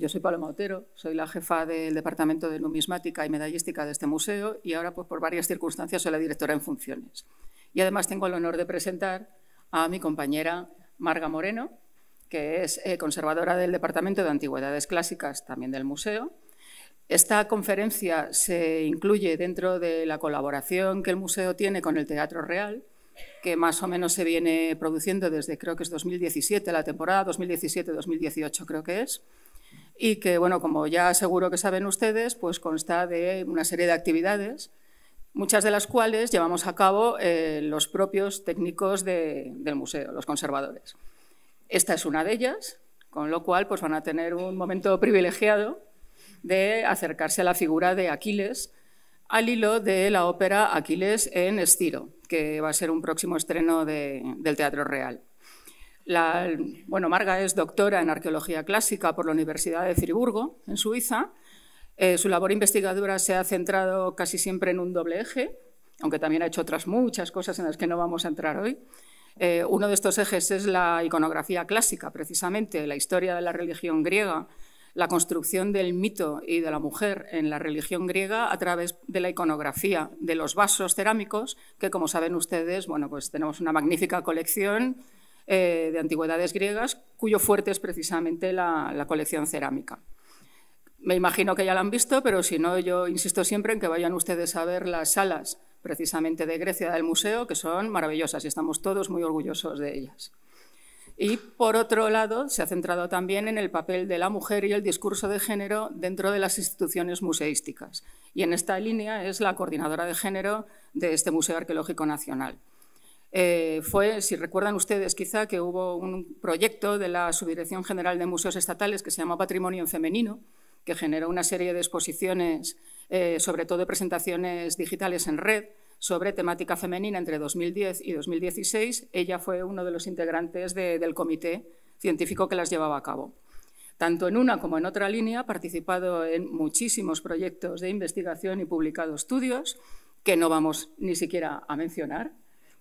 Yo soy Paloma Otero, soy la jefa del Departamento de Numismática y Medallística de este museo y ahora, pues, por varias circunstancias, soy la directora en funciones. Y además tengo el honor de presentar a mi compañera Marga Moreno, que es eh, conservadora del Departamento de Antigüedades Clásicas, también del museo. Esta conferencia se incluye dentro de la colaboración que el museo tiene con el Teatro Real, que más o menos se viene produciendo desde creo que es 2017, la temporada 2017-2018 creo que es y que, bueno, como ya seguro que saben ustedes, pues consta de una serie de actividades, muchas de las cuales llevamos a cabo eh, los propios técnicos del museo, los conservadores. Esta es una de ellas, con lo cual pues van a tener un momento privilegiado de acercarse a la figura de Aquiles al hilo de la ópera Aquiles en Estiro, que va a ser un próximo estreno del Teatro Real bueno, Marga es doctora en arqueología clásica por la Universidad de Friburgo, en Suiza. Eh, su labor investigadora se ha centrado casi siempre en un doble eje, aunque también ha hecho otras muchas cosas en las que no vamos a entrar hoy. Eh, uno de estos ejes es la iconografía clásica, precisamente la historia de la religión griega, la construcción del mito y de la mujer en la religión griega a través de la iconografía de los vasos cerámicos, que como saben ustedes, bueno, pues tenemos una magnífica colección eh, de antigüedades griegas, cuyo fuerte es precisamente la colección cerámica. Me imagino que ya la han visto, pero si no, yo insisto siempre en que vayan ustedes a ver las salas precisamente de Grecia del museo, que son maravillosas y estamos todos muy orgullosos de ellas. Y por otro lado, se ha centrado también en el papel de la mujer y el discurso de género dentro de las instituciones museísticas. Y en esta línea es la coordinadora de género de este Museo Arqueológico Nacional. Eh, fue, si recuerdan ustedes quizá, que hubo un proyecto de la Subdirección General de Museos Estatales que se llama Patrimonio en Femenino, que generó una serie de exposiciones, eh, sobre todo de presentaciones digitales en red, sobre temática femenina entre 2010 y 2016. Ella fue uno de los integrantes del comité científico que las llevaba a cabo. Tanto en una como en otra línea ha participado en muchísimos proyectos de investigación y publicado estudios que no vamos ni siquiera a mencionar,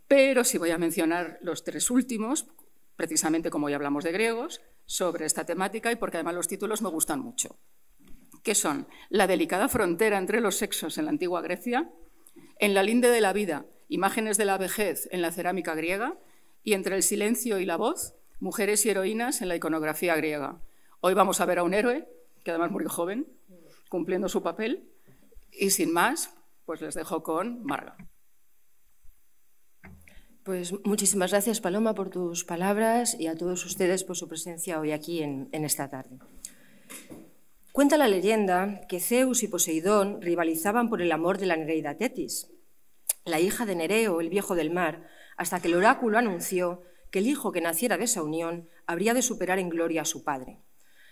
pero sí voy a mencionar los tres últimos, precisamente como hoy hablamos de griegos, sobre esta temática y porque además los títulos me gustan mucho, que son La delicada frontera entre los sexos en la antigua Grecia, En la linde de la vida, Imágenes de la vejez en la cerámica griega y Entre el silencio y la voz, Mujeres y heroínas en la iconografía griega. Hoy vamos a ver a un héroe, que además murió joven, cumpliendo su papel, y sin más, pues les dejo con Marga. Pues muchísimas gracias, Paloma, por tus palabras y a todos ustedes por su presencia hoy aquí en, esta tarde. Cuenta la leyenda que Zeus y Poseidón rivalizaban por el amor de la Nereida Tetis, la hija de Nereo, el viejo del mar, hasta que el oráculo anunció que el hijo que naciera de esa unión habría de superar en gloria a su padre.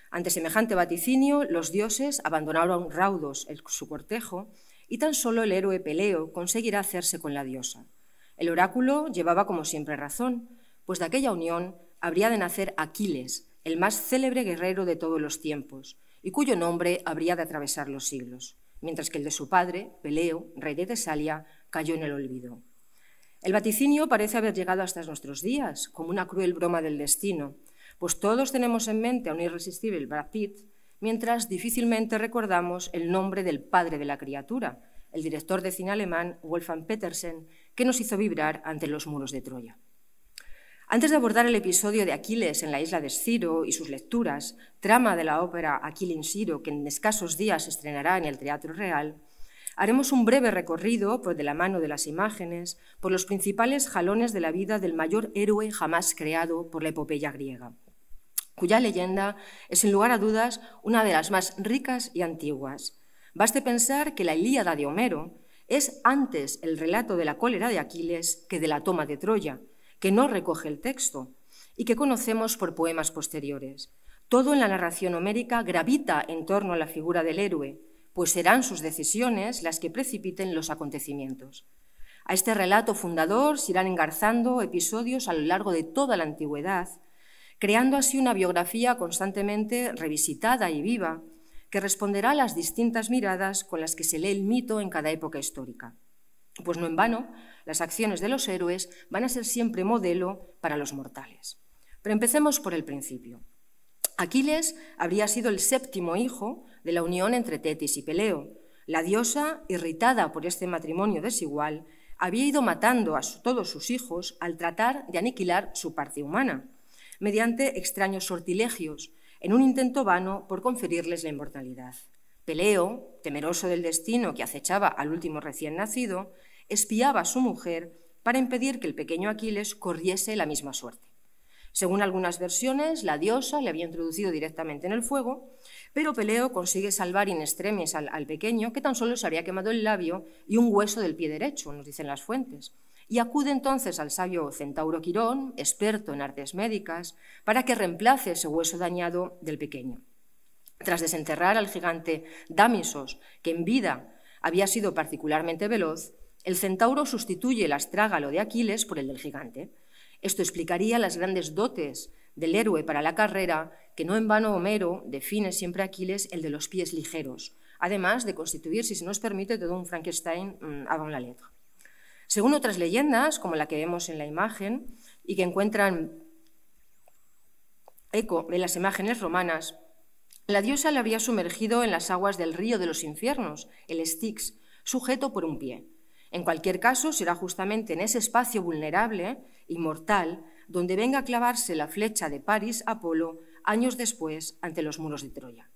Ante semejante vaticinio, los dioses abandonaron raudos su cortejo y tan solo el héroe Peleo conseguirá hacerse con la diosa. El oráculo llevaba como siempre razón, pues de aquella unión habría de nacer Aquiles, el más célebre guerrero de todos los tiempos, y cuyo nombre habría de atravesar los siglos, mientras que el de su padre, Peleo, rey de Tesalia, cayó en el olvido. El vaticinio parece haber llegado hasta nuestros días, como una cruel broma del destino, pues todos tenemos en mente a un irresistible Brad Pitt, mientras difícilmente recordamos el nombre del padre de la criatura, el director de cine alemán Wolfgang Petersen, que nos hizo vibrar ante los muros de Troya. Antes de abordar el episodio de Aquiles en la isla de Ciro y sus lecturas, trama de la ópera Aquil in Ciro, que en escasos días estrenará en el Teatro Real, haremos un breve recorrido, por pues, de la mano de las imágenes, por los principales jalones de la vida del mayor héroe jamás creado por la epopeya griega, cuya leyenda es sin lugar a dudas una de las más ricas y antiguas. Baste pensar que la Ilíada de Homero es antes el relato de la cólera de Aquiles que de la toma de Troya, que no recoge el texto y que conocemos por poemas posteriores. Todo en la narración homérica gravita en torno a la figura del héroe, pues serán sus decisiones las que precipiten los acontecimientos. A este relato fundador se irán engarzando episodios a lo largo de toda la antigüedad, creando así una biografía constantemente revisitada y viva, que responderá a las distintas miradas con las que se lee el mito en cada época histórica. Pues no en vano, las acciones de los héroes van a ser siempre modelo para los mortales. Pero empecemos por el principio. Aquiles habría sido el séptimo hijo de la unión entre Tetis y Peleo. La diosa, irritada por este matrimonio desigual, había ido matando a todos sus hijos al tratar de aniquilar su parte humana, mediante extraños sortilegios en un intento vano por conferirles la inmortalidad. Peleo, temeroso del destino que acechaba al último recién nacido, espiaba a su mujer para impedir que el pequeño Aquiles corriese la misma suerte. Según algunas versiones, la diosa le había introducido directamente en el fuego, pero Peleo consigue salvar in extremis al, al pequeño, que tan solo se había quemado el labio y un hueso del pie derecho, nos dicen las fuentes y acude entonces al sabio Centauro Quirón, experto en artes médicas, para que reemplace ese hueso dañado del pequeño. Tras desenterrar al gigante Damisos, que en vida había sido particularmente veloz, el centauro sustituye el astrágalo de Aquiles por el del gigante. Esto explicaría las grandes dotes del héroe para la carrera, que no en vano Homero define siempre Aquiles el de los pies ligeros, además de constituir, si se nos permite, todo un Frankenstein mm, avant la letra. Según otras leyendas, como la que vemos en la imagen, y que encuentran eco en las imágenes romanas, la diosa le habría sumergido en las aguas del río de los infiernos, el Styx, sujeto por un pie. En cualquier caso, será justamente en ese espacio vulnerable, inmortal, donde venga a clavarse la flecha de París Apolo años después ante los muros de Troya.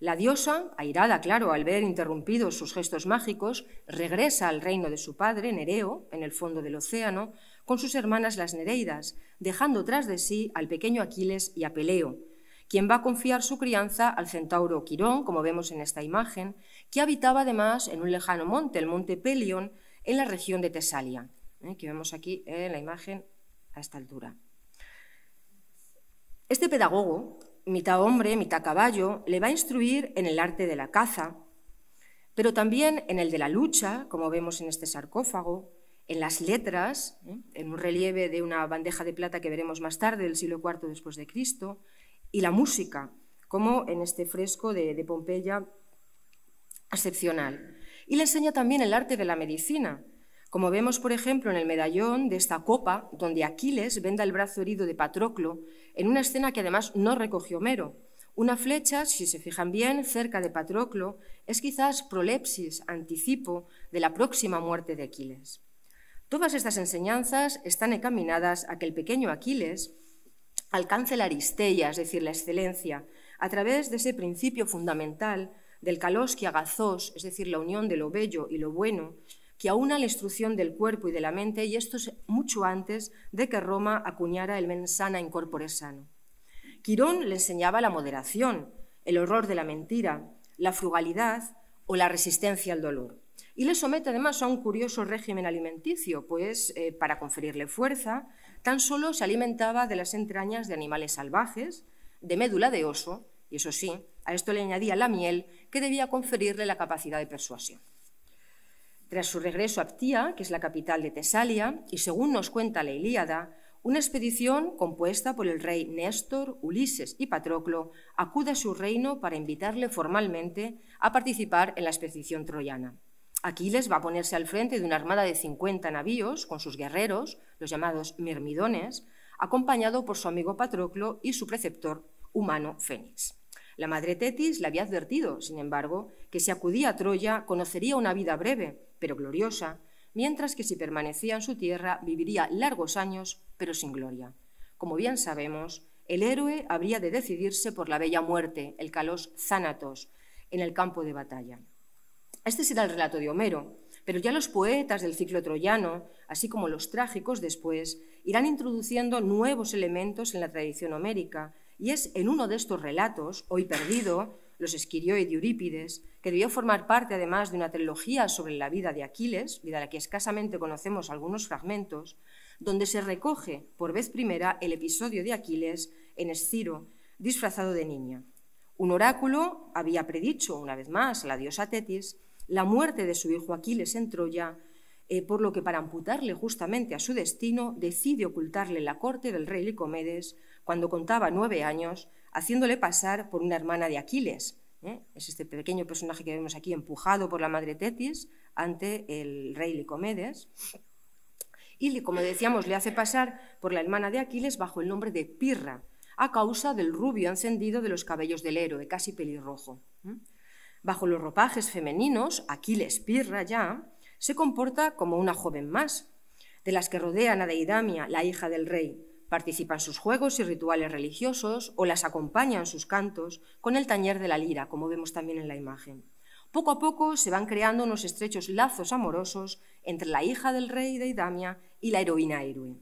La diosa, airada, claro, al ver interrumpidos sus gestos mágicos, regresa al reino de su padre, Nereo, en el fondo del océano, con sus hermanas las Nereidas, dejando tras de sí al pequeño Aquiles y a Peleo, quien va a confiar su crianza al centauro Quirón, como vemos en esta imagen, que habitaba además en un lejano monte, el monte Pelion, en la región de Tesalia, ¿eh? que vemos aquí en la imagen a esta altura. Este pedagogo, mitad hombre, mitad caballo, le va a instruir en el arte de la caza, pero también en el de la lucha, como vemos en este sarcófago, en las letras, ¿eh? en un relieve de una bandeja de plata que veremos más tarde, del siglo IV después de Cristo, y la música, como en este fresco de, de Pompeya excepcional. Y le enseña también el arte de la medicina, como vemos, por ejemplo, en el medallón de esta copa, donde Aquiles venda el brazo herido de Patroclo, en una escena que además no recogió Homero. Una flecha, si se fijan bien, cerca de Patroclo, es quizás prolepsis, anticipo de la próxima muerte de Aquiles. Todas estas enseñanzas están encaminadas a que el pequeño Aquiles alcance la aristeia, es decir, la excelencia, a través de ese principio fundamental del kalos que agazos, es decir, la unión de lo bello y lo bueno, que aúna la instrucción del cuerpo y de la mente, y esto es mucho antes de que Roma acuñara el mensana sana in corpore sano. Quirón le enseñaba la moderación, el horror de la mentira, la frugalidad o la resistencia al dolor. Y le somete además a un curioso régimen alimenticio, pues eh, para conferirle fuerza, tan solo se alimentaba de las entrañas de animales salvajes, de médula de oso, y eso sí, a esto le añadía la miel que debía conferirle la capacidad de persuasión. Tras su regreso a Ptía, que es la capital de Tesalia, y según nos cuenta la Ilíada, una expedición compuesta por el rey Néstor, Ulises y Patroclo acude a su reino para invitarle formalmente a participar en la expedición troyana. Aquiles va a ponerse al frente de una armada de 50 navíos con sus guerreros, los llamados mirmidones, acompañado por su amigo Patroclo y su preceptor humano Fénix. La madre Tetis le había advertido, sin embargo, que si acudía a Troya conocería una vida breve pero gloriosa, mientras que si permanecía en su tierra viviría largos años, pero sin gloria. Como bien sabemos, el héroe habría de decidirse por la bella muerte, el calos Zánatos, en el campo de batalla. Este será el relato de Homero, pero ya los poetas del ciclo troyano, así como los trágicos después, irán introduciendo nuevos elementos en la tradición homérica, y es en uno de estos relatos, hoy perdido, los Esquirió y Eurípides, que debió formar parte además de una trilogía sobre la vida de Aquiles, vida de la que escasamente conocemos algunos fragmentos, donde se recoge por vez primera el episodio de Aquiles en Esciro, disfrazado de niña. Un oráculo había predicho, una vez más, a la diosa Tetis, la muerte de su hijo Aquiles en Troya, eh, por lo que para amputarle justamente a su destino decide ocultarle la corte del rey Licomedes, cuando contaba nueve años, haciéndole pasar por una hermana de Aquiles. ¿eh? Es este pequeño personaje que vemos aquí empujado por la madre Tetis ante el rey Licomedes. Y, como decíamos, le hace pasar por la hermana de Aquiles bajo el nombre de Pirra, a causa del rubio encendido de los cabellos del héroe, casi pelirrojo. ¿eh? Bajo los ropajes femeninos, Aquiles Pirra ya se comporta como una joven más, de las que rodean a Deidamia, la hija del rey, participan sus juegos y rituales religiosos o las acompañan sus cantos con el tañer de la lira, como vemos también en la imagen. Poco a poco se van creando unos estrechos lazos amorosos entre la hija del rey de Idamia y la heroína héroe.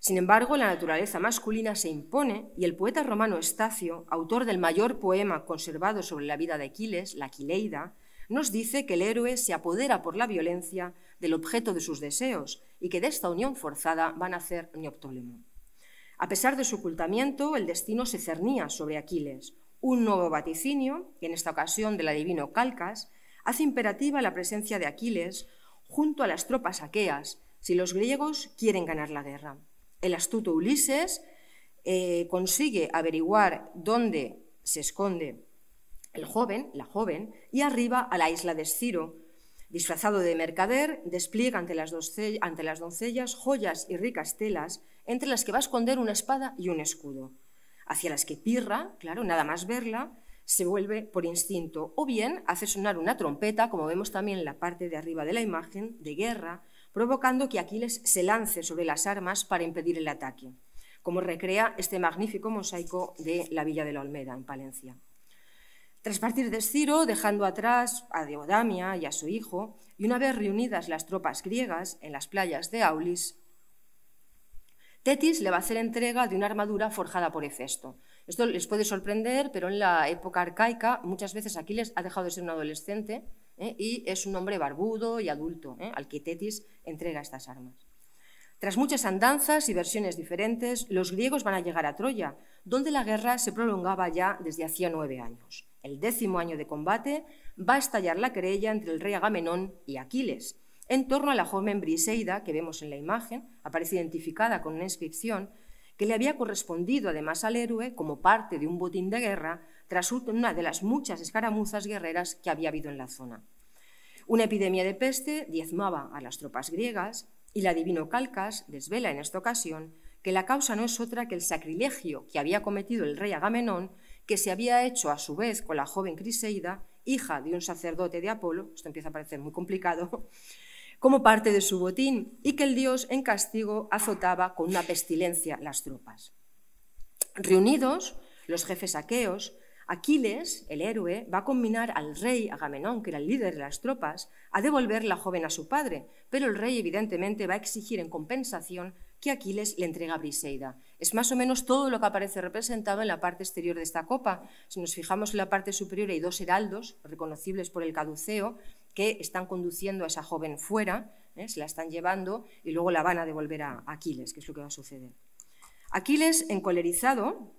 Sin embargo, la naturaleza masculina se impone y el poeta romano Estacio, autor del mayor poema conservado sobre la vida de Aquiles, la Aquileida, nos dice que el héroe se apodera por la violencia del objeto de sus deseos y que de esta unión forzada van a nacer Neoptólemo. A pesar de su ocultamiento, el destino se cernía sobre Aquiles. Un nuevo vaticinio, en esta ocasión del adivino Calcas, hace imperativa la presencia de Aquiles junto a las tropas aqueas si los griegos quieren ganar la guerra. El astuto Ulises eh, consigue averiguar dónde se esconde el joven, la joven, y arriba a la isla de Esciro. Disfrazado de mercader, despliega ante las doncellas joyas y ricas telas entre las que va a esconder una espada y un escudo, hacia las que Pirra, claro, nada más verla, se vuelve por instinto, o bien hace sonar una trompeta, como vemos también en la parte de arriba de la imagen, de guerra, provocando que Aquiles se lance sobre las armas para impedir el ataque, como recrea este magnífico mosaico de la Villa de la Olmeda, en Palencia. Tras partir de Ciro, dejando atrás a Deodamia y a su hijo, y una vez reunidas las tropas griegas en las playas de Aulis, Tetis le va a hacer entrega de una armadura forjada por Hefesto. Esto les puede sorprender, pero en la época arcaica muchas veces Aquiles ha dejado de ser un adolescente ¿eh? y es un hombre barbudo y adulto ¿eh? al que Tetis entrega estas armas. Tras muchas andanzas y versiones diferentes, los griegos van a llegar a Troya, donde la guerra se prolongaba ya desde hacía nueve años. El décimo año de combate va a estallar la querella entre el rey Agamenón y Aquiles, en torno a la joven Briseida que vemos en la imagen, aparece identificada con una inscripción que le había correspondido además al héroe como parte de un botín de guerra tras una de las muchas escaramuzas guerreras que había habido en la zona. Una epidemia de peste diezmaba a las tropas griegas y la divino Calcas desvela en esta ocasión que la causa no es otra que el sacrilegio que había cometido el rey Agamenón, que se había hecho a su vez con la joven Criseida, hija de un sacerdote de Apolo, esto empieza a parecer muy complicado, como parte de su botín y que el dios en castigo azotaba con una pestilencia las tropas. Reunidos los jefes aqueos, Aquiles, el héroe, va a combinar al rey Agamenón, que era el líder de las tropas, a devolver la joven a su padre, pero el rey evidentemente va a exigir en compensación que Aquiles le entregue a Briseida. Es más o menos todo lo que aparece representado en la parte exterior de esta copa. Si nos fijamos en la parte superior hay dos heraldos reconocibles por el caduceo que están conduciendo a esa joven fuera, ¿eh? se la están llevando y luego la van a devolver a Aquiles, que es lo que va a suceder. Aquiles, encolerizado,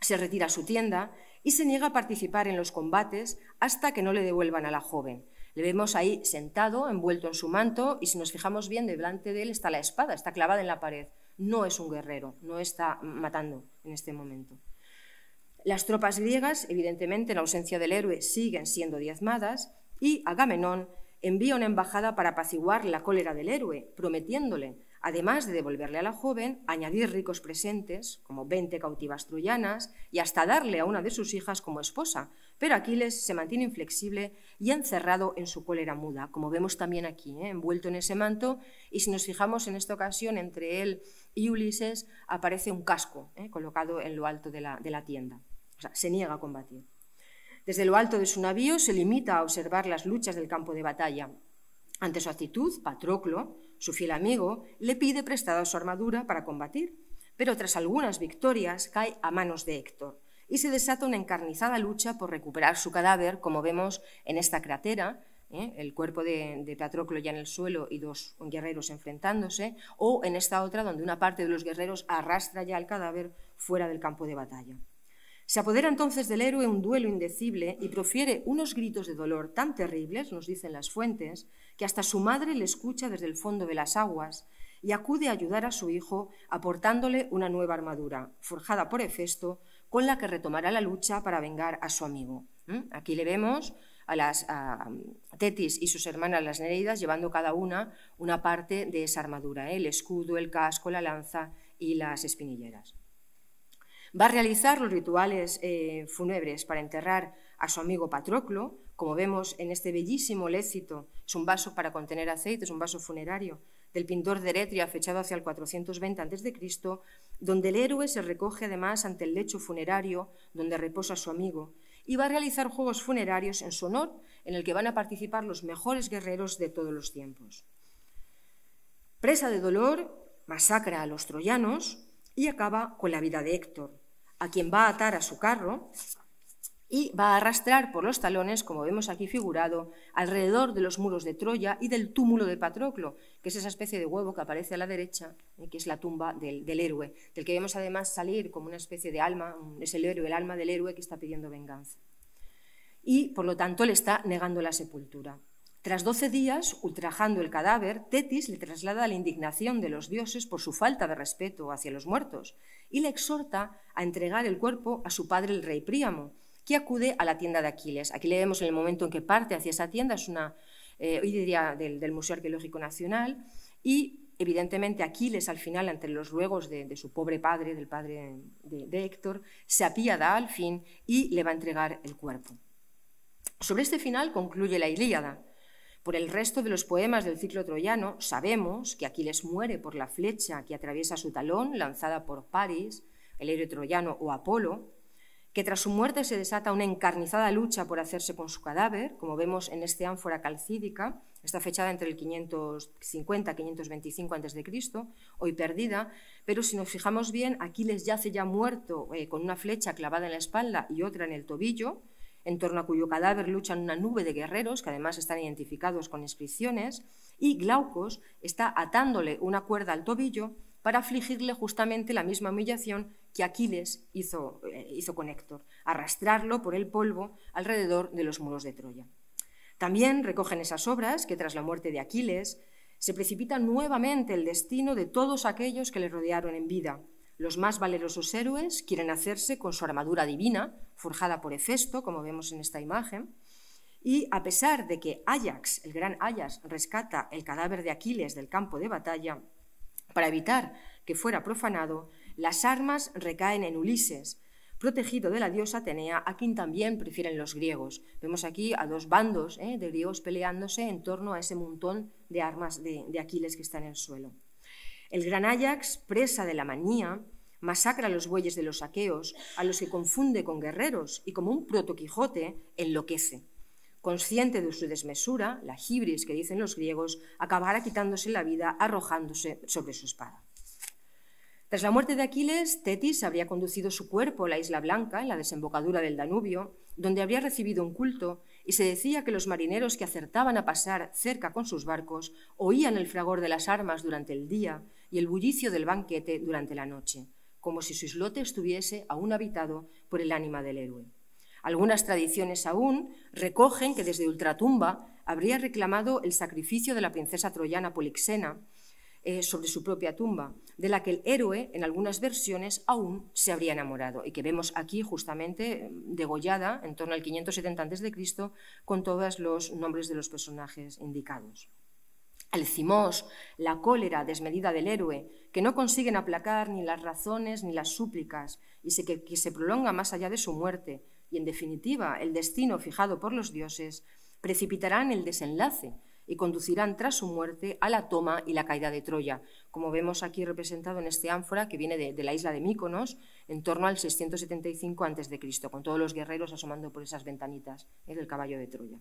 se retira a su tienda y se niega a participar en los combates hasta que no le devuelvan a la joven. Le vemos ahí sentado, envuelto en su manto, y si nos fijamos bien, delante de él está la espada, está clavada en la pared. No es un guerrero, no está matando en este momento. Las tropas griegas, evidentemente, en ausencia del héroe, siguen siendo diezmadas y Agamenón envía una embajada para apaciguar la cólera del héroe, prometiéndole, además de devolverle a la joven, añadir ricos presentes, como 20 cautivas troyanas, y hasta darle a una de sus hijas como esposa. Pero Aquiles se mantiene inflexible y encerrado en su cólera muda, como vemos también aquí, ¿eh? envuelto en ese manto, y si nos fijamos en esta ocasión entre él y Ulises, aparece un casco ¿eh? colocado en lo alto de la, de la tienda. O sea, se niega a combatir. Desde lo alto de su navío se limita a observar las luchas del campo de batalla. Ante su actitud, Patroclo, su fiel amigo, le pide prestada su armadura para combatir, pero tras algunas victorias cae a manos de Héctor y se desata una encarnizada lucha por recuperar su cadáver, como vemos en esta crátera, ¿eh? el cuerpo de Patroclo ya en el suelo y dos guerreros enfrentándose, o en esta otra donde una parte de los guerreros arrastra ya el cadáver fuera del campo de batalla. Se apodera entonces del héroe un duelo indecible y profiere unos gritos de dolor tan terribles, nos dicen las fuentes, que hasta su madre le escucha desde el fondo de las aguas y acude a ayudar a su hijo aportándole una nueva armadura, forjada por Hefesto, con la que retomará la lucha para vengar a su amigo. Aquí le vemos a las Tetis y sus hermanas las Nereidas llevando cada una una parte de esa armadura, ¿eh? el escudo, el casco, la lanza y las espinilleras. Va a realizar los rituales eh, fúnebres para enterrar a su amigo Patroclo, como vemos en este bellísimo lécito, es un vaso para contener aceite, es un vaso funerario, del pintor de Eretria, fechado hacia el 420 a.C., donde el héroe se recoge además ante el lecho funerario donde reposa su amigo, y va a realizar juegos funerarios en su honor, en el que van a participar los mejores guerreros de todos los tiempos. Presa de dolor, masacra a los troyanos y acaba con la vida de Héctor, a quien va a atar a su carro y va a arrastrar por los talones, como vemos aquí figurado, alrededor de los muros de Troya y del túmulo de Patroclo, que es esa especie de huevo que aparece a la derecha, eh, que es la tumba del, héroe, del que vemos además salir como una especie de alma, es el héroe, el alma del héroe que está pidiendo venganza. Y, por lo tanto, le está negando la sepultura. Tras doce días, ultrajando el cadáver, Tetis le traslada la indignación de los dioses por su falta de respeto hacia los muertos y le exhorta a entregar el cuerpo a su padre el rey Príamo, que acude a la tienda de Aquiles. Aquí le vemos en el momento en que parte hacia esa tienda, es una, eh, hoy diría, del, Museo Arqueológico Nacional, y evidentemente Aquiles al final, ante los ruegos de, su pobre padre, del padre de, de Héctor, se apiada al fin y le va a entregar el cuerpo. Sobre este final concluye la Ilíada por el resto de los poemas del ciclo troyano sabemos que Aquiles muere por la flecha que atraviesa su talón lanzada por Paris, el héroe troyano o Apolo, que tras su muerte se desata una encarnizada lucha por hacerse con su cadáver, como vemos en este ánfora calcídica, está fechada entre el 550-525 a.C., hoy perdida, pero si nos fijamos bien, Aquiles yace ya muerto eh, con una flecha clavada en la espalda y otra en el tobillo, en torno a cuyo cadáver luchan una nube de guerreros que además están identificados con inscripciones, y Glaucos está atándole una cuerda al tobillo para afligirle justamente la misma humillación que Aquiles hizo, eh, hizo con Héctor, arrastrarlo por el polvo alrededor de los muros de Troya. También recogen esas obras que tras la muerte de Aquiles se precipita nuevamente el destino de todos aquellos que le rodearon en vida, los más valerosos héroes quieren hacerse con su armadura divina, forjada por Hefesto, como vemos en esta imagen, y a pesar de que Ajax, el gran Ajax, rescata el cadáver de Aquiles del campo de batalla, para evitar que fuera profanado, las armas recaen en Ulises, protegido de la diosa Atenea, a quien también prefieren los griegos. Vemos aquí a dos bandos ¿eh? de griegos peleándose en torno a ese montón de armas de, de Aquiles que está en el suelo. El gran Ajax, presa de la manía, masacra a los bueyes de los aqueos, a los que confunde con guerreros y como un protoquijote enloquece. Consciente de su desmesura, la hibris que dicen los griegos, acabará quitándose la vida arrojándose sobre su espada. Tras la muerte de Aquiles, Tetis habría conducido su cuerpo a la Isla Blanca, en la desembocadura del Danubio, donde habría recibido un culto, y se decía que los marineros que acertaban a pasar cerca con sus barcos oían el fragor de las armas durante el día y el bullicio del banquete durante la noche, como si su islote estuviese aún habitado por el ánima del héroe. Algunas tradiciones aún recogen que desde ultratumba habría reclamado el sacrificio de la princesa troyana Polixena eh, sobre su propia tumba, de la que el héroe, en algunas versiones, aún se habría enamorado y que vemos aquí justamente eh, degollada en torno al 570 a.C. con todos los nombres de los personajes indicados el cimos, la cólera desmedida del héroe, que no consiguen aplacar ni las razones ni las súplicas, y que, se prolonga más allá de su muerte, y en definitiva el destino fijado por los dioses, precipitarán el desenlace y conducirán tras su muerte a la toma y la caída de Troya, como vemos aquí representado en este ánfora que viene de, la isla de Míconos en torno al 675 a.C., con todos los guerreros asomando por esas ventanitas, en el caballo de Troya.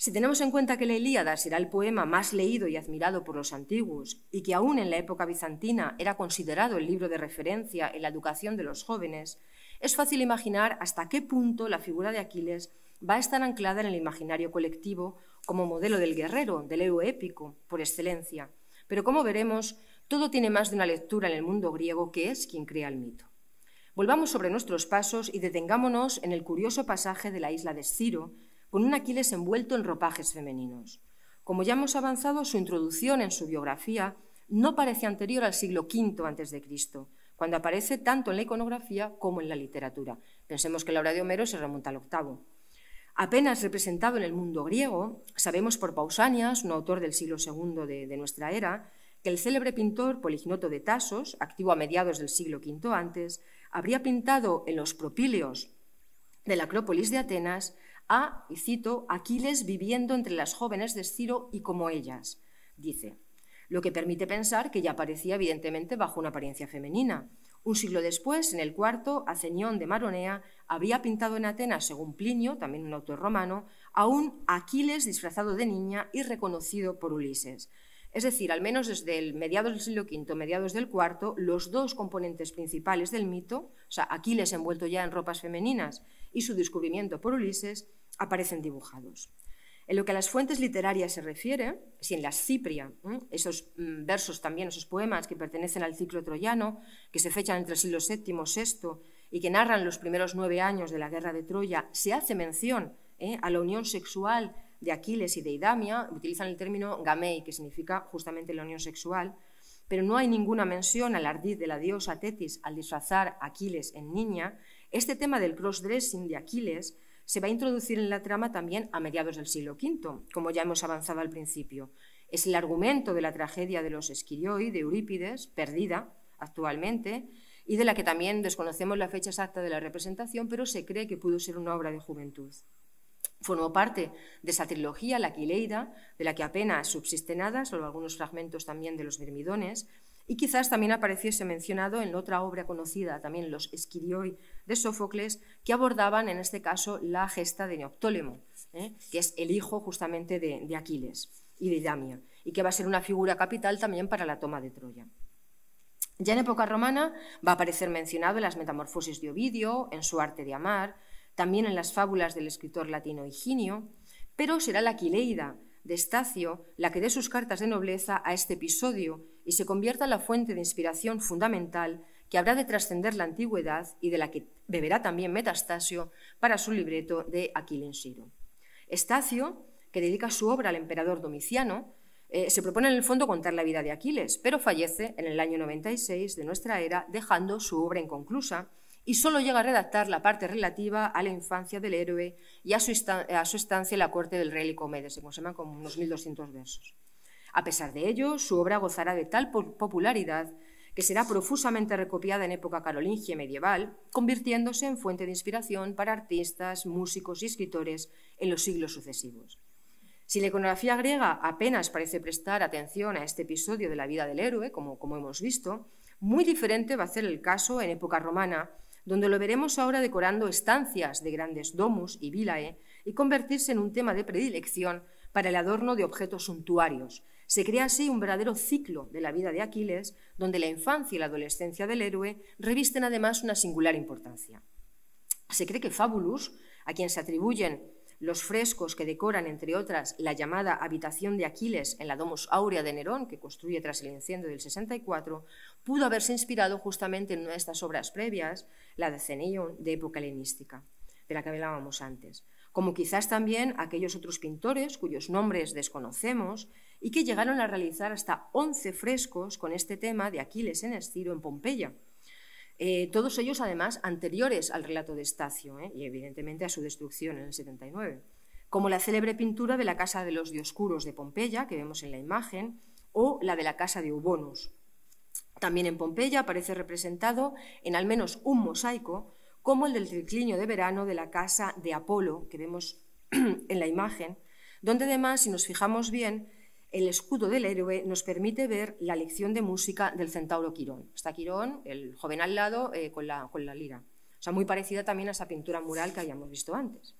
Si tenemos en cuenta que la Ilíada será el poema más leído y admirado por los antiguos, y que aún en la época bizantina era considerado el libro de referencia en la educación de los jóvenes, es fácil imaginar hasta qué punto la figura de Aquiles va a estar anclada en el imaginario colectivo como modelo del guerrero, del héroe épico, por excelencia. Pero como veremos, todo tiene más de una lectura en el mundo griego que es quien crea el mito. Volvamos sobre nuestros pasos y detengámonos en el curioso pasaje de la isla de Ciro, con un Aquiles envuelto en ropajes femeninos. Como ya hemos avanzado, su introducción en su biografía no parece anterior al siglo V a.C., cuando aparece tanto en la iconografía como en la literatura. Pensemos que la obra de Homero se remonta al octavo. Apenas representado en el mundo griego, sabemos por Pausanias, un autor del siglo II de, nuestra era, que el célebre pintor Polignoto de Tasos, activo a mediados del siglo V antes, habría pintado en los propíleos de la Acrópolis de Atenas a, y cito, Aquiles viviendo entre las jóvenes de Ciro y como ellas, dice, lo que permite pensar que ya aparecía evidentemente bajo una apariencia femenina. Un siglo después, en el cuarto, Aceñón de Maronea había pintado en Atenas, según Plinio, también un autor romano, a un Aquiles disfrazado de niña y reconocido por Ulises. Es decir, al menos desde el mediados del siglo V, mediados del IV, los dos componentes principales del mito, o sea, Aquiles envuelto ya en ropas femeninas y su descubrimiento por Ulises, aparecen dibujados. En lo que a las fuentes literarias se refiere, si en la Cipria, ¿eh? esos mm, versos también, esos poemas que pertenecen al ciclo troyano, que se fechan entre siglos siglo VII y VI y que narran los primeros nueve años de la guerra de Troya, se hace mención ¿eh? a la unión sexual de Aquiles y de Idamia, utilizan el término gamei, que significa justamente la unión sexual, pero no hay ninguna mención al ardid de la diosa Tetis al disfrazar a Aquiles en niña. Este tema del cross-dressing de Aquiles se va a introducir en la trama también a mediados del siglo V, como ya hemos avanzado al principio. Es el argumento de la tragedia de los Esquirioi de Eurípides, perdida actualmente, y de la que también desconocemos la fecha exacta de la representación, pero se cree que pudo ser una obra de juventud. Formó parte de esa trilogía, la Aquileida, de la que apenas subsiste nada, solo algunos fragmentos también de los Mirmidones, y quizás también apareciese mencionado en otra obra conocida, también los Esquirioi de Sófocles, que abordaban en este caso la gesta de Neoptólemo, ¿eh? que es el hijo justamente de, Aquiles y de Damia, y que va a ser una figura capital también para la toma de Troya. Ya en época romana va a aparecer mencionado en las Metamorfosis de Ovidio, en su Arte de Amar, también en las fábulas del escritor latino Higinio, pero será la Aquileida de Estacio la que dé sus cartas de nobleza a este episodio y se convierta en la fuente de inspiración fundamental que habrá de trascender la antigüedad y de la que beberá también Metastasio para su libreto de Aquiles Siro. Estacio, que dedica su obra al emperador Domiciano, eh, se propone en el fondo contar la vida de Aquiles, pero fallece en el año 96 de nuestra era, dejando su obra inconclusa y solo llega a redactar la parte relativa a la infancia del héroe y a su, estancia en la corte del rey Licomedes, como se llaman como unos 1.200 versos. A pesar de ello, su obra gozará de tal popularidad que será profusamente recopiada en época carolingia medieval, convirtiéndose en fuente de inspiración para artistas, músicos y escritores en los siglos sucesivos. Si la iconografía griega apenas parece prestar atención a este episodio de la vida del héroe, como, hemos visto, muy diferente va a ser el caso en época romana, donde lo veremos ahora decorando estancias de grandes domus y vilae y convertirse en un tema de predilección para el adorno de objetos suntuarios, se crea así un verdadero ciclo de la vida de Aquiles, donde la infancia y la adolescencia del héroe revisten además una singular importancia. Se cree que Fabulus, a quien se atribuyen los frescos que decoran, entre otras, la llamada habitación de Aquiles en la Domus Aurea de Nerón, que construye tras el incendio del 64, pudo haberse inspirado justamente en una de estas obras previas, la de Ceneion, de época helenística, de la que hablábamos antes como quizás también aquellos otros pintores cuyos nombres desconocemos y que llegaron a realizar hasta 11 frescos con este tema de Aquiles en Esciro en Pompeya. Eh, todos ellos, además, anteriores al relato de Estacio ¿eh? y, evidentemente, a su destrucción en el 79, como la célebre pintura de la Casa de los Dioscuros de Pompeya, que vemos en la imagen, o la de la Casa de Ubonus. También en Pompeya aparece representado, en al menos un mosaico, como el del triclinio de verano de la casa de Apolo, que vemos en la imagen, donde además, si nos fijamos bien, el escudo del héroe nos permite ver la lección de música del centauro Quirón. Está Quirón, el joven al lado, eh, con, la, lira. O sea, muy parecida también a esa pintura mural que habíamos visto antes.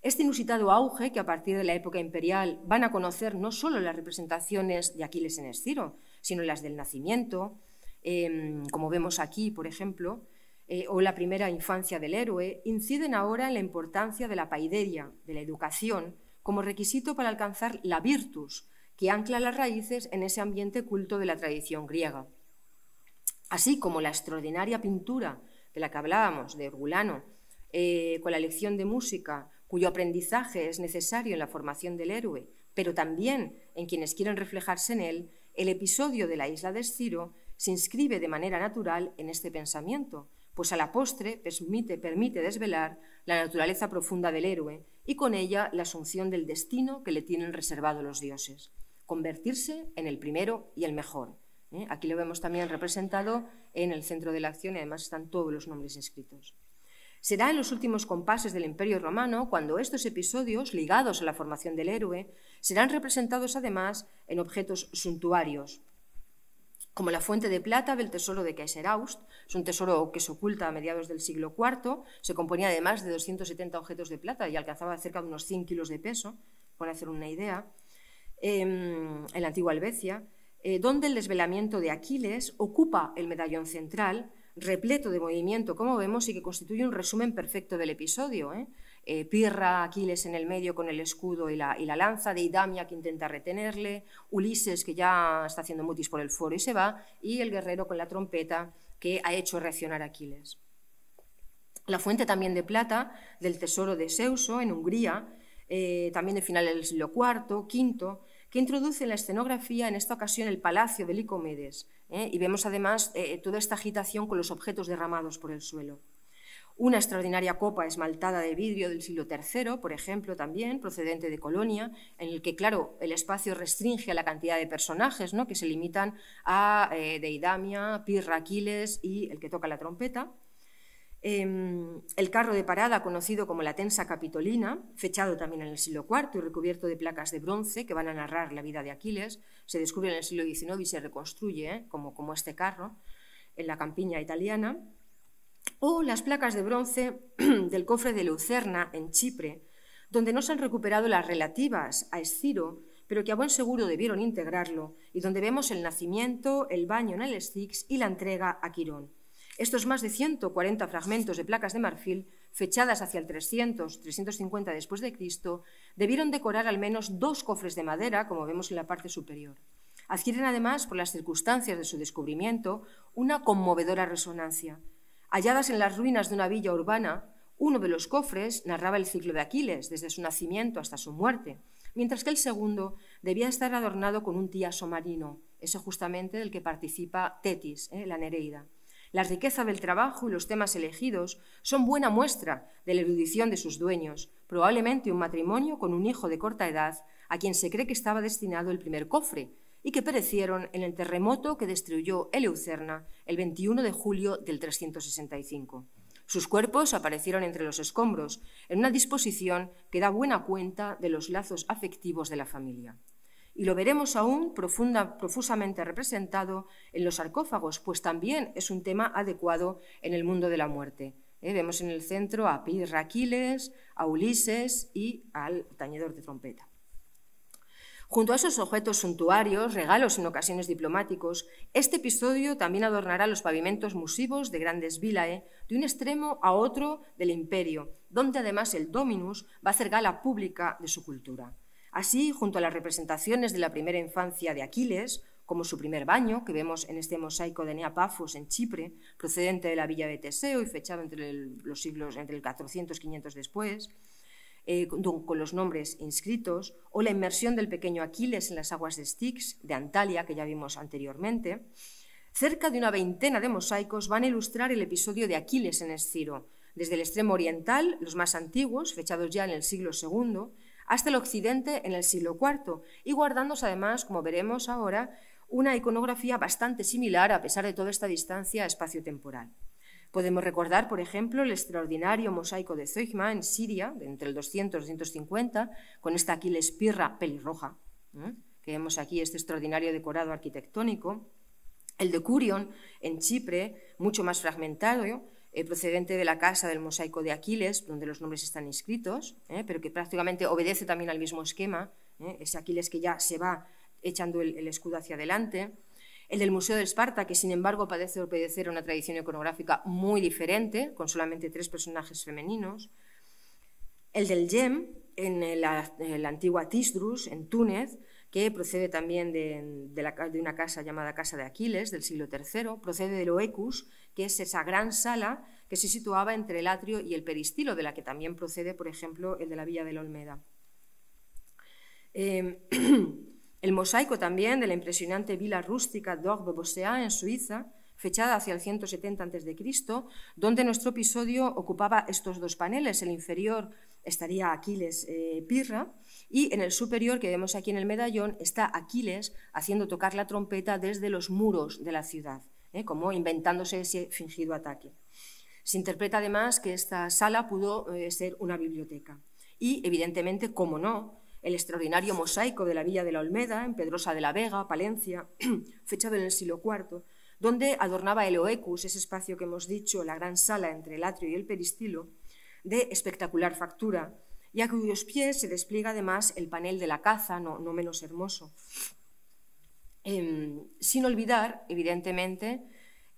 Este inusitado auge que a partir de la época imperial van a conocer no solo las representaciones de Aquiles en Esciro, sino las del nacimiento, em, como vemos aquí, por ejemplo, eh, o la primera infancia del héroe inciden ahora en la importancia de la paideria, de la educación, como requisito para alcanzar la virtus, que ancla las raíces en ese ambiente culto de la tradición griega. Así como la extraordinaria pintura de la que hablábamos, de Orgulano, eh, con la lección de música, cuyo aprendizaje es necesario en la formación del héroe, pero también en quienes quieren reflejarse en él, el episodio de la isla de Esciro se inscribe de manera natural en este pensamiento, pues a la postre permite, permite desvelar la naturaleza profunda del héroe y con ella la asunción del destino que le tienen reservado los dioses, convertirse en el primero y el mejor. ¿eh? Aquí lo vemos también representado en el centro de la acción y además están todos los nombres escritos. Será en los últimos compases del Imperio Romano cuando estos episodios, ligados a la formación del héroe, serán representados además en objetos suntuarios, como la fuente de plata del tesoro de Kaiseraust. Es un tesoro que se oculta a mediados del siglo IV. Se componía de de 270 objetos de plata y alcanzaba cerca de unos 100 kilos de peso, para hacer una idea, em, en la antigua Albecia, eh, donde el desvelamiento de Aquiles ocupa el medallón central, repleto de movimiento, como vemos, y que constituye un resumen perfecto del episodio. ¿eh? Eh, Pirra, Aquiles en el medio con el escudo y la, y la lanza, Deidamia que intenta retenerle, Ulises que ya está haciendo mutis por el foro y se va, y el guerrero con la trompeta que ha hecho reaccionar a Aquiles. La fuente también de plata del tesoro de Seuso en Hungría, eh, también de final del siglo IV, V, que introduce en la escenografía, en esta ocasión, el palacio de Licomedes. ¿eh? y vemos además toda esta agitación con los objetos derramados por el suelo una extraordinaria copa esmaltada de vidrio del siglo III, por ejemplo, también procedente de Colonia, en el que, claro, el espacio restringe a la cantidad de personajes, ¿no? que se limitan a eh, Deidamia, Pirra, Aquiles y el que toca la trompeta. Em, el carro de parada, conocido como la tensa capitolina, fechado también en el siglo IV y recubierto de placas de bronce que van a narrar la vida de Aquiles, se descubre en el siglo XIX y se reconstruye ¿eh? como este carro en la campiña italiana o las placas de bronce del cofre de Lucerna en Chipre, donde no se han recuperado las relativas a Esciro, pero que a buen seguro debieron integrarlo, y donde vemos el nacimiento, el baño en el Styx y la entrega a Quirón. Estos más de 140 fragmentos de placas de marfil, fechadas hacia el 300-350 después de Cristo, debieron decorar al menos dos cofres de madera, como vemos en la parte superior. Adquieren además, por las circunstancias de su descubrimiento, una conmovedora resonancia halladas en las ruinas de una villa urbana, uno de los cofres narraba el ciclo de Aquiles, desde su nacimiento hasta su muerte, mientras que el segundo debía estar adornado con un tiaso marino, ese justamente del que participa Tetis, ¿eh? la Nereida. La riqueza del trabajo y los temas elegidos son buena muestra de la erudición de sus dueños, probablemente un matrimonio con un hijo de corta edad a quien se cree que estaba destinado el primer cofre, y que perecieron en el terremoto que destruyó Eleucerna el 21 de julio del 365. Sus cuerpos aparecieron entre los escombros, en una disposición que da buena cuenta de los lazos afectivos de la familia. Y lo veremos aún profusamente representado en los sarcófagos, pues también es un tema adecuado en el mundo de la muerte. ¿eh? Vemos en el centro a Pirraquiles, a Ulises y al tañedor de trompeta. Junto a esos objetos suntuarios, regalos en ocasiones diplomáticos, este episodio también adornará los pavimentos musivos de grandes vilae, de un extremo a otro del imperio, donde además el Dominus va a hacer gala pública de su cultura. Así, junto a las representaciones de la primera infancia de Aquiles, como su primer baño, que vemos en este mosaico de Neapafos en Chipre, procedente de la villa de Teseo y fechado entre los siglos entre el 400 y 500 después, eh, con, los nombres inscritos, o la inmersión del pequeño Aquiles en las aguas de Styx, de Antalia, que ya vimos anteriormente. Cerca de una veintena de mosaicos van a ilustrar el episodio de Aquiles en Esciro, desde el extremo oriental, los más antiguos, fechados ya en el siglo II, hasta el occidente en el siglo IV, y guardándose además, como veremos ahora, una iconografía bastante similar a pesar de toda esta distancia espacio-temporal. Podemos recordar, por ejemplo, el extraordinario mosaico de Zeugma en Siria, entre el 200 y 250, con esta Aquiles pirra pelirroja, ¿eh? que vemos aquí este extraordinario decorado arquitectónico. El de Curion en Chipre, mucho más fragmentado, eh, procedente de la casa del mosaico de Aquiles, donde los nombres están inscritos, ¿eh? pero que prácticamente obedece también al mismo esquema, ese Aquiles que ya se va echando el escudo hacia adelante. El del Museo de Esparta, que sin embargo parece obedecer a una tradición iconográfica muy diferente, con solamente tres personajes femeninos. El del Yem, en la, antigua Tisdrus, en Túnez, que procede también de, una casa llamada Casa de Aquiles, del siglo III, procede del Oecus, que es esa gran sala que se situaba entre el atrio y el peristilo, de la que también procede, por ejemplo, el de la Villa de la Olmeda. Em, El mosaico también de la impresionante villa rústica d'Orbe-Bossea en Suiza, fechada hacia el 170 a.C., donde nuestro episodio ocupaba estos dos paneles. El inferior estaría Aquiles eh, Pirra y en el superior, que vemos aquí en el medallón, está Aquiles haciendo tocar la trompeta desde los muros de la ciudad, eh, como inventándose ese fingido ataque. Se interpreta además que esta sala pudo eh, ser una biblioteca. Y, evidentemente, como no, el extraordinario mosaico de la Villa de la Olmeda, en Pedrosa de la Vega, Palencia, fechado en el siglo IV, donde adornaba el oecus, ese espacio que hemos dicho, la gran sala entre el atrio y el peristilo, de espectacular factura, y a cuyos pies se despliega además el panel de la caza, no, menos hermoso. Em, sin olvidar, evidentemente,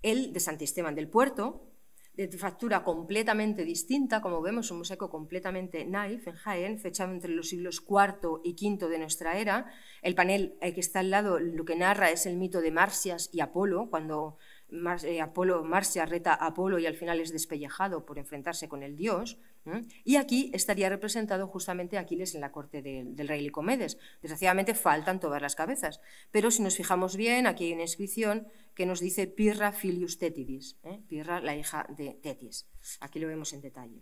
el de Santisteban del Puerto, de factura completamente distinta, como vemos, un mosaico completamente naif en Jaén, fechado entre los siglos IV y V de nuestra era. El panel que está al lado lo que narra es el mito de Marsias y Apolo, cuando eh, Apolo, Marcia reta a Apolo y al final es despellejado por enfrentarse con el dios. Y aquí estaría representado justamente Aquiles en la corte del rey Licomedes. Desgraciadamente faltan todas las cabezas. Pero si nos fijamos bien, aquí hay una inscripción que nos dice Pirra filius tetidis, ¿eh? Pirra la hija de Tetis. Aquí lo vemos en detalle.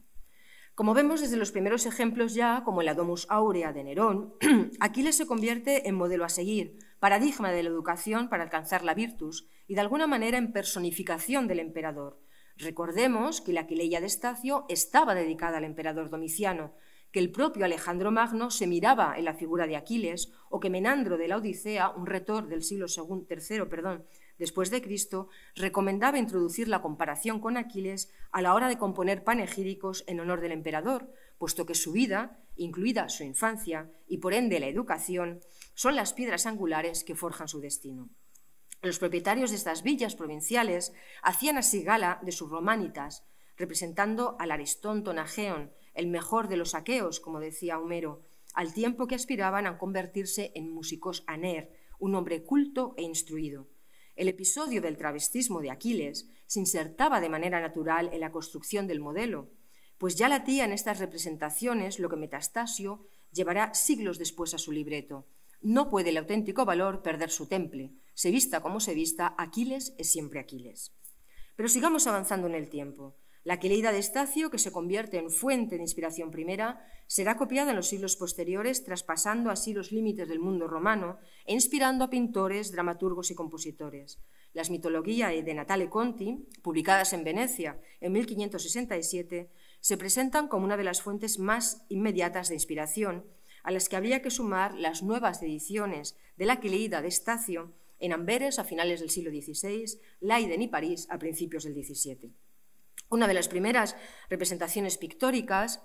Como vemos desde los primeros ejemplos ya, como la Domus Aurea de Nerón, Aquiles se convierte en modelo a seguir, paradigma de la educación para alcanzar la virtus y de alguna manera en personificación del emperador. Recordemos que la Aquileia de Estacio estaba dedicada al emperador Domiciano, que el propio Alejandro Magno se miraba en la figura de Aquiles o que Menandro de la Odisea, un retor del siglo III perdón, después de Cristo, recomendaba introducir la comparación con Aquiles a la hora de componer panegíricos en honor del emperador, puesto que su vida, incluida su infancia y por ende la educación, son las piedras angulares que forjan su destino. Los propietarios de estas villas provinciales hacían así gala de sus románitas, representando al Aristón Tonajeón el mejor de los aqueos, como decía Homero, al tiempo que aspiraban a convertirse en músicos aner, un hombre culto e instruido. El episodio del travestismo de Aquiles se insertaba de manera natural en la construcción del modelo, pues ya latía en estas representaciones lo que Metastasio llevará siglos después a su libreto. No puede el auténtico valor perder su temple. Se vista como se vista, Aquiles es siempre Aquiles. Pero sigamos avanzando en el tiempo. La Quileida de Estacio, que se convierte en fuente de inspiración primera, será copiada en los siglos posteriores, traspasando así los límites del mundo romano e inspirando a pintores, dramaturgos y compositores. Las mitologías de Natale Conti, publicadas en Venecia en 1567, se presentan como una de las fuentes más inmediatas de inspiración, a las que habría que sumar las nuevas ediciones de La Quileida de Estacio en Amberes a finales del siglo XVI, Leiden y París a principios del XVII. Una de las primeras representaciones pictóricas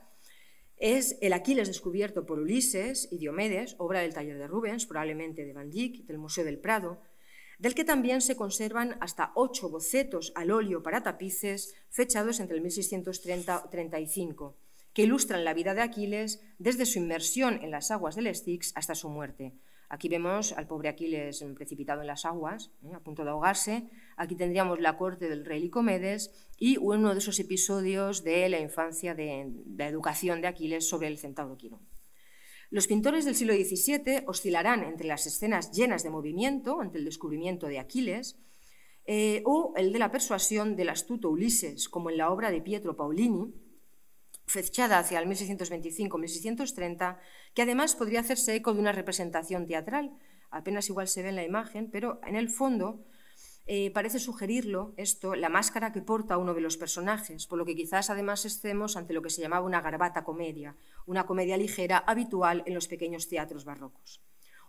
es el Aquiles descubierto por Ulises y Diomedes, obra del taller de Rubens, probablemente de Van Dyck, del Museo del Prado, del que también se conservan hasta ocho bocetos al óleo para tapices fechados entre el 1630 y que ilustran la vida de Aquiles desde su inmersión en las aguas del Styx hasta su muerte. Aquí vemos al pobre Aquiles precipitado en las aguas, ¿eh? a punto de ahogarse. Aquí tendríamos la corte del rey Licomedes y uno de esos episodios de la infancia de, la educación de Aquiles sobre el centauro Quirón. Los pintores del siglo XVII oscilarán entre las escenas llenas de movimiento ante el descubrimiento de Aquiles eh, o el de la persuasión del astuto Ulises, como en la obra de Pietro Paolini, fechada hacia el 1625-1630, que además podría hacerse eco de una representación teatral. Apenas igual se ve en la imagen, pero en el fondo eh, parece sugerirlo esto, la máscara que porta uno de los personajes, por lo que quizás además estemos ante lo que se llamaba una garbata comedia, una comedia ligera habitual en los pequeños teatros barrocos.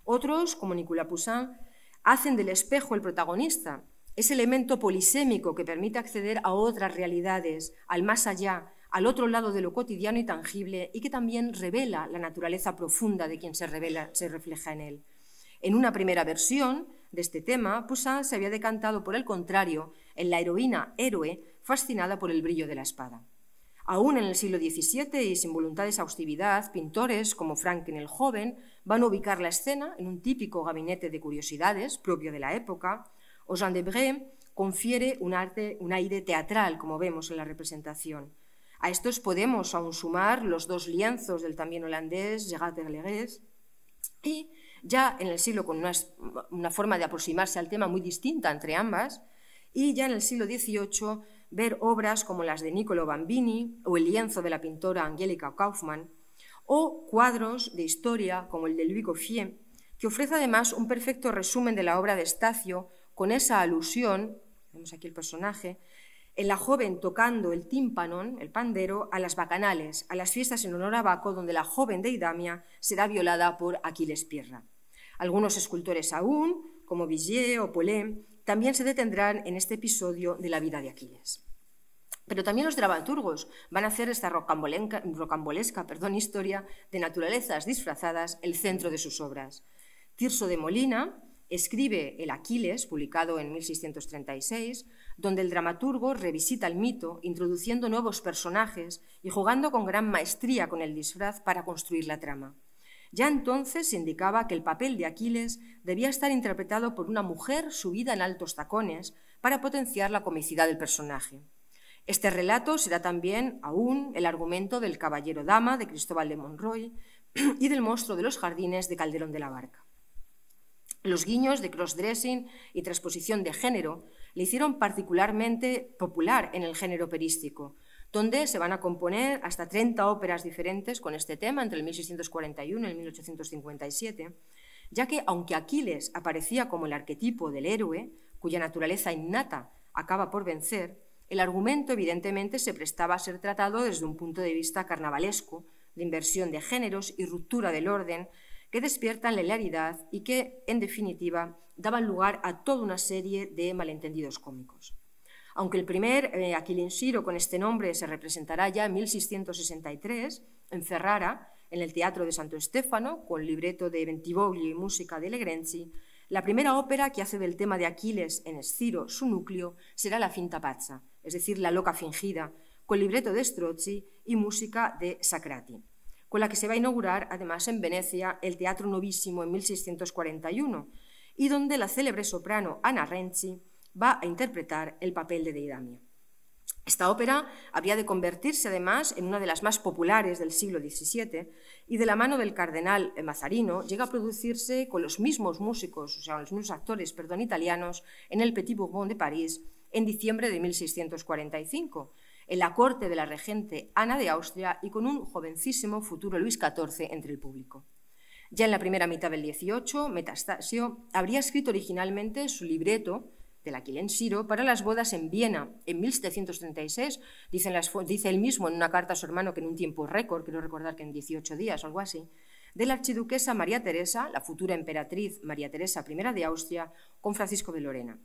Otros, como Nicolas Poussin, hacen del espejo el protagonista, ese elemento polisémico que permite acceder a otras realidades, al más allá, al otro lado de lo cotidiano y tangible y que también revela la naturaleza profunda de quien se, refleja en él. En una primera versión de este tema, Poussin se había decantado, por el contrario, en la heroína héroe fascinada por el brillo de la espada. Aún en el siglo XVII y sin voluntad de exhaustividad, pintores como en el Joven van a ubicar la escena en un típico gabinete de curiosidades propio de la época, o Jean Bré confiere un aire teatral, como vemos en la representación. A estos podemos aún sumar los dos lienzos del también holandés, Gerard de y ya en el siglo con una, forma de aproximarse al tema muy distinta entre ambas, y ya en el siglo XVIII ver obras como las de Niccolo Bambini o el lienzo de la pintora Angélica Kaufmann, o cuadros de historia como el de Louis Goffier, que ofrece además un perfecto resumen de la obra de Estacio con esa alusión, vemos aquí el personaje, en la joven tocando el tímpanon, el pandero, a las bacanales, a las fiestas en honor a Baco, donde la joven de Idamia será violada por Aquiles Pierra. Algunos escultores aún, como Villiers o Polé, también se detendrán en este episodio de la vida de Aquiles. Pero también los dramaturgos van a hacer esta rocambolesca perdón, historia de naturalezas disfrazadas el centro de sus obras. Tirso de Molina, escribe El Aquiles, publicado en 1636, donde el dramaturgo revisita el mito, introduciendo nuevos personajes y jugando con gran maestría con el disfraz para construir la trama. Ya entonces se indicaba que el papel de Aquiles debía estar interpretado por una mujer subida en altos tacones para potenciar la comicidad del personaje. Este relato será también, aún, el argumento del Caballero Dama de Cristóbal de Monroy y del Monstruo de los Jardines de Calderón de la Barca. Los guiños de crossdressing y transposición de género le hicieron particularmente popular en el género operístico, donde se van a componer hasta 30 óperas diferentes con este tema entre el 1641 y el 1857, ya que aunque Aquiles aparecía como el arquetipo del héroe, cuya naturaleza innata acaba por vencer, el argumento evidentemente se prestaba a ser tratado desde un punto de vista carnavalesco, de inversión de géneros y ruptura del orden, que despiertan la hilaridad y que, en definitiva, daban lugar a toda una serie de malentendidos cómicos. Aunque el primer en eh, Siro, con este nombre se representará ya en 1663 en Ferrara, en el Teatro de Santo Estefano, con libreto de Bentivoglio y música de Legrenzi, la primera ópera que hace del tema de Aquiles en Esciro su núcleo será la finta pazza, es decir, la loca fingida, con libreto de Strozzi y música de Sacrati con la que se va a inaugurar además en Venecia el Teatro Novísimo en 1641, y donde la célebre soprano Anna Renzi va a interpretar el papel de Deidamia. Esta ópera había de convertirse además en una de las más populares del siglo XVII y de la mano del cardenal Mazarino llega a producirse con los mismos músicos, o sea, los mismos actores, perdón, italianos en el Petit Bourbon de París en diciembre de 1645 en la corte de la regente Ana de Austria y con un jovencísimo futuro Luis XIV entre el público. Ya en la primera mitad del 18, Metastasio habría escrito originalmente su libreto del Siro para las bodas en Viena en 1736, dice él mismo en una carta a su hermano que en un tiempo récord, quiero recordar que en 18 días o algo así, de la archiduquesa María Teresa, la futura emperatriz María Teresa I de Austria, con Francisco de Lorena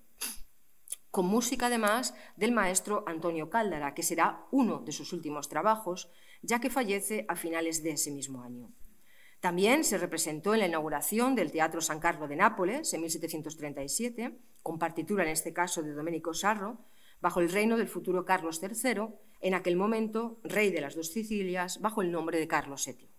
con música además del maestro Antonio Cáldara, que será uno de sus últimos trabajos, ya que fallece a finales de ese mismo año. También se representó en la inauguración del Teatro San Carlo de Nápoles en 1737, con partitura en este caso de Domenico Sarro, bajo el reino del futuro Carlos III, en aquel momento rey de las dos Sicilias, bajo el nombre de Carlos VII.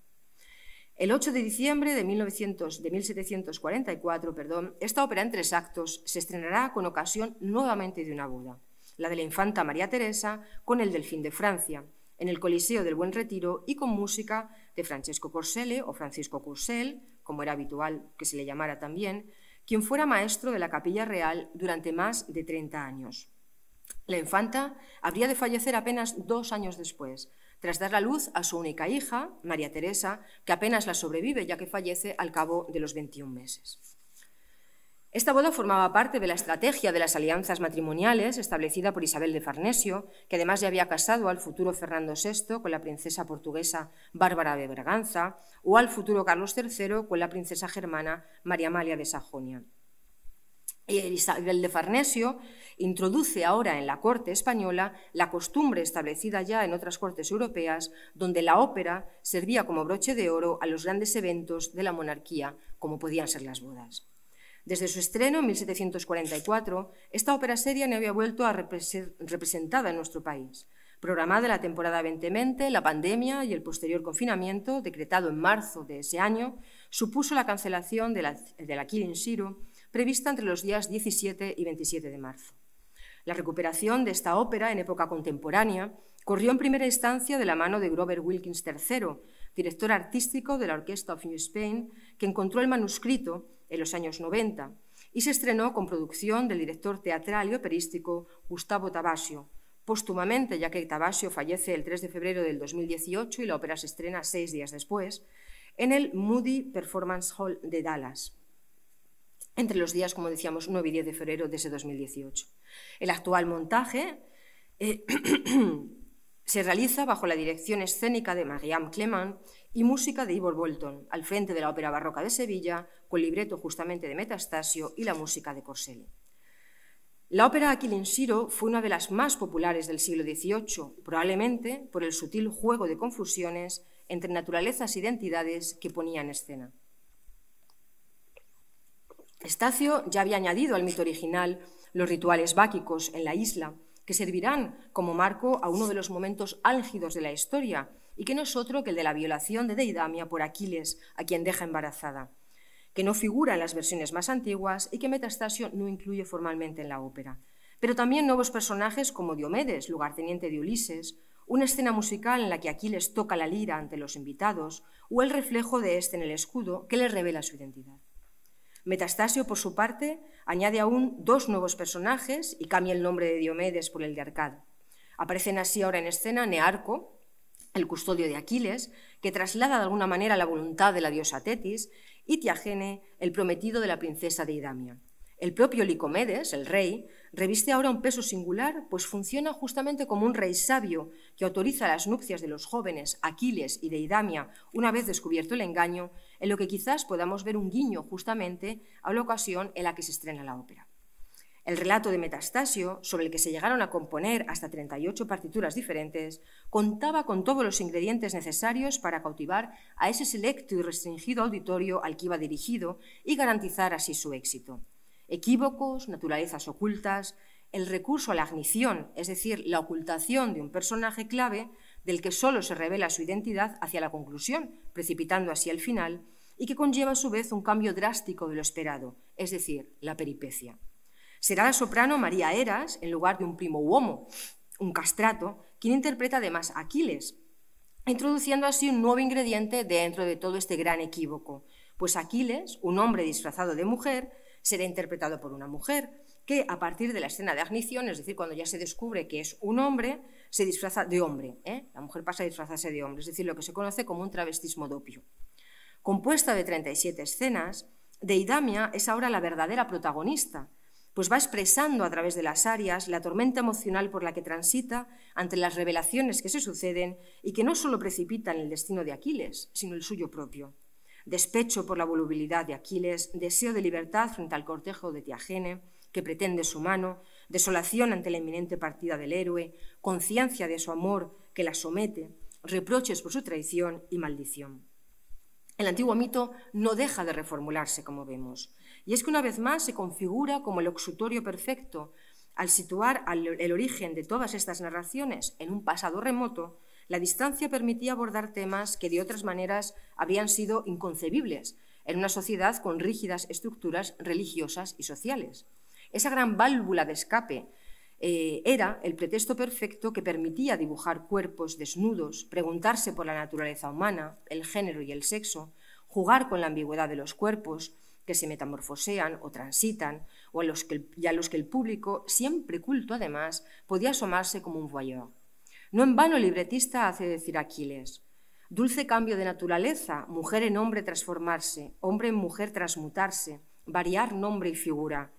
El 8 de diciembre de, 1744, esta ópera en tres actos se estrenará con ocasión nuevamente de una boda, la de la infanta María Teresa con el Delfín de Francia, en el Coliseo del Buen Retiro y con música de Francesco Corsele o Francisco Cursel, como era habitual que se le llamara también, quien fuera maestro de la Capilla Real durante más de 30 años. La infanta habría de fallecer apenas dos años después, tras dar la luz a su única hija, María Teresa, que apenas la sobrevive ya que fallece al cabo de los 21 meses. Esta boda formaba parte de la estrategia de las alianzas matrimoniales establecida por Isabel de Farnesio, que además ya había casado al futuro Fernando VI con la princesa portuguesa Bárbara de Braganza o al futuro Carlos III con la princesa germana María Amalia de Sajonia. Eh, Isabel de Farnesio introduce ahora en la corte española la costumbre establecida ya en otras cortes europeas, donde la ópera servía como broche de oro a los grandes eventos de la monarquía, como podían ser las bodas. Desde su estreno en 1744, esta ópera seria no había vuelto a representada en nuestro país. Programada la temporada 2020, la pandemia y el posterior confinamiento, decretado en marzo de ese año, supuso la cancelación de la, de la Kirin Shiro prevista entre los días 17 y 27 de marzo. La recuperación de esta ópera en época contemporánea corrió en primera instancia de la mano de Grover Wilkins III, director artístico de la Orquesta of New Spain, que encontró el manuscrito en los años 90 y se estrenó con producción del director teatral y operístico Gustavo Tabasio, póstumamente, ya que Tabasio fallece el 3 de febrero del 2018 y la ópera se estrena seis días después, en el Moody Performance Hall de Dallas entre los días, como decíamos, 9 y 10 de febrero de ese 2018. El actual montaje eh, se realiza bajo la dirección escénica de Mariam Clement y música de Ivor Bolton, al frente de la Ópera Barroca de Sevilla, con libreto justamente de Metastasio y la música de Corselli. La ópera Aquilin Siro fue una de las más populares del siglo XVIII, probablemente por el sutil juego de confusiones entre naturalezas e identidades que ponía en escena. Estacio ya había añadido al mito original los rituales báquicos en la isla, que servirán como marco a uno de los momentos álgidos de la historia, y que no es otro que el de la violación de Deidamia por Aquiles, a quien deja embarazada, que no figura en las versiones más antiguas y que Metastasio no incluye formalmente en la ópera. Pero también nuevos personajes como Diomedes, lugarteniente de Ulises, una escena musical en la que Aquiles toca la lira ante los invitados, o el reflejo de este en el escudo que le revela su identidad. Metastasio, por su parte, añade aún dos nuevos personajes y cambia el nombre de Diomedes por el de Arcad. Aparecen así ahora en escena Nearco, el custodio de Aquiles, que traslada de alguna manera la voluntad de la diosa Tetis, y Tiagene, el prometido de la princesa de Idamia. El propio Licomedes, el rey, reviste ahora un peso singular, pues funciona justamente como un rey sabio que autoriza las nupcias de los jóvenes Aquiles y Deidamia, una vez descubierto el engaño, en lo que quizás podamos ver un guiño justamente a la ocasión en la que se estrena la ópera. El relato de Metastasio, sobre el que se llegaron a componer hasta 38 partituras diferentes, contaba con todos los ingredientes necesarios para cautivar a ese selecto y restringido auditorio al que iba dirigido y garantizar así su éxito equívocos, naturalezas ocultas, el recurso a la agnición, es decir, la ocultación de un personaje clave del que solo se revela su identidad hacia la conclusión, precipitando así el final, y que conlleva a su vez un cambio drástico de lo esperado, es decir, la peripecia. Será la soprano María Eras, en lugar de un primo uomo, un castrato, quien interpreta además a Aquiles, introduciendo así un nuevo ingrediente dentro de todo este gran equívoco, pues Aquiles, un hombre disfrazado de mujer, será interpretado por una mujer, que a partir de la escena de agnición, es decir, cuando ya se descubre que es un hombre, se disfraza de hombre. ¿eh? La mujer pasa a disfrazarse de hombre, es decir, lo que se conoce como un travestismo dopio. Compuesta de 37 escenas, Deidamia es ahora la verdadera protagonista, pues va expresando a través de las arias la tormenta emocional por la que transita ante las revelaciones que se suceden y que no solo precipitan el destino de Aquiles, sino el suyo propio despecho por la volubilidad de Aquiles, deseo de libertad frente al cortejo de Tiagene, que pretende su mano, desolación ante la inminente partida del héroe, conciencia de su amor que la somete, reproches por su traición y maldición. El antiguo mito no deja de reformularse, como vemos, y es que una vez más se configura como el oxutorio perfecto, al situar el origen de todas estas narraciones en un pasado remoto la distancia permitía abordar temas que de otras maneras habrían sido inconcebibles en una sociedad con rígidas estructuras religiosas y sociales. Esa gran válvula de escape eh, era el pretexto perfecto que permitía dibujar cuerpos desnudos, preguntarse por la naturaleza humana, el género y el sexo, jugar con la ambigüedad de los cuerpos, que se metamorfosean o transitan, o a los que, y a los que el público, siempre culto además, podía asomarse como un voyeur. No en vano el libretista hace decir Aquiles, dulce cambio de naturaleza, mujer en hombre transformarse, hombre en mujer transmutarse, variar nombre y figura.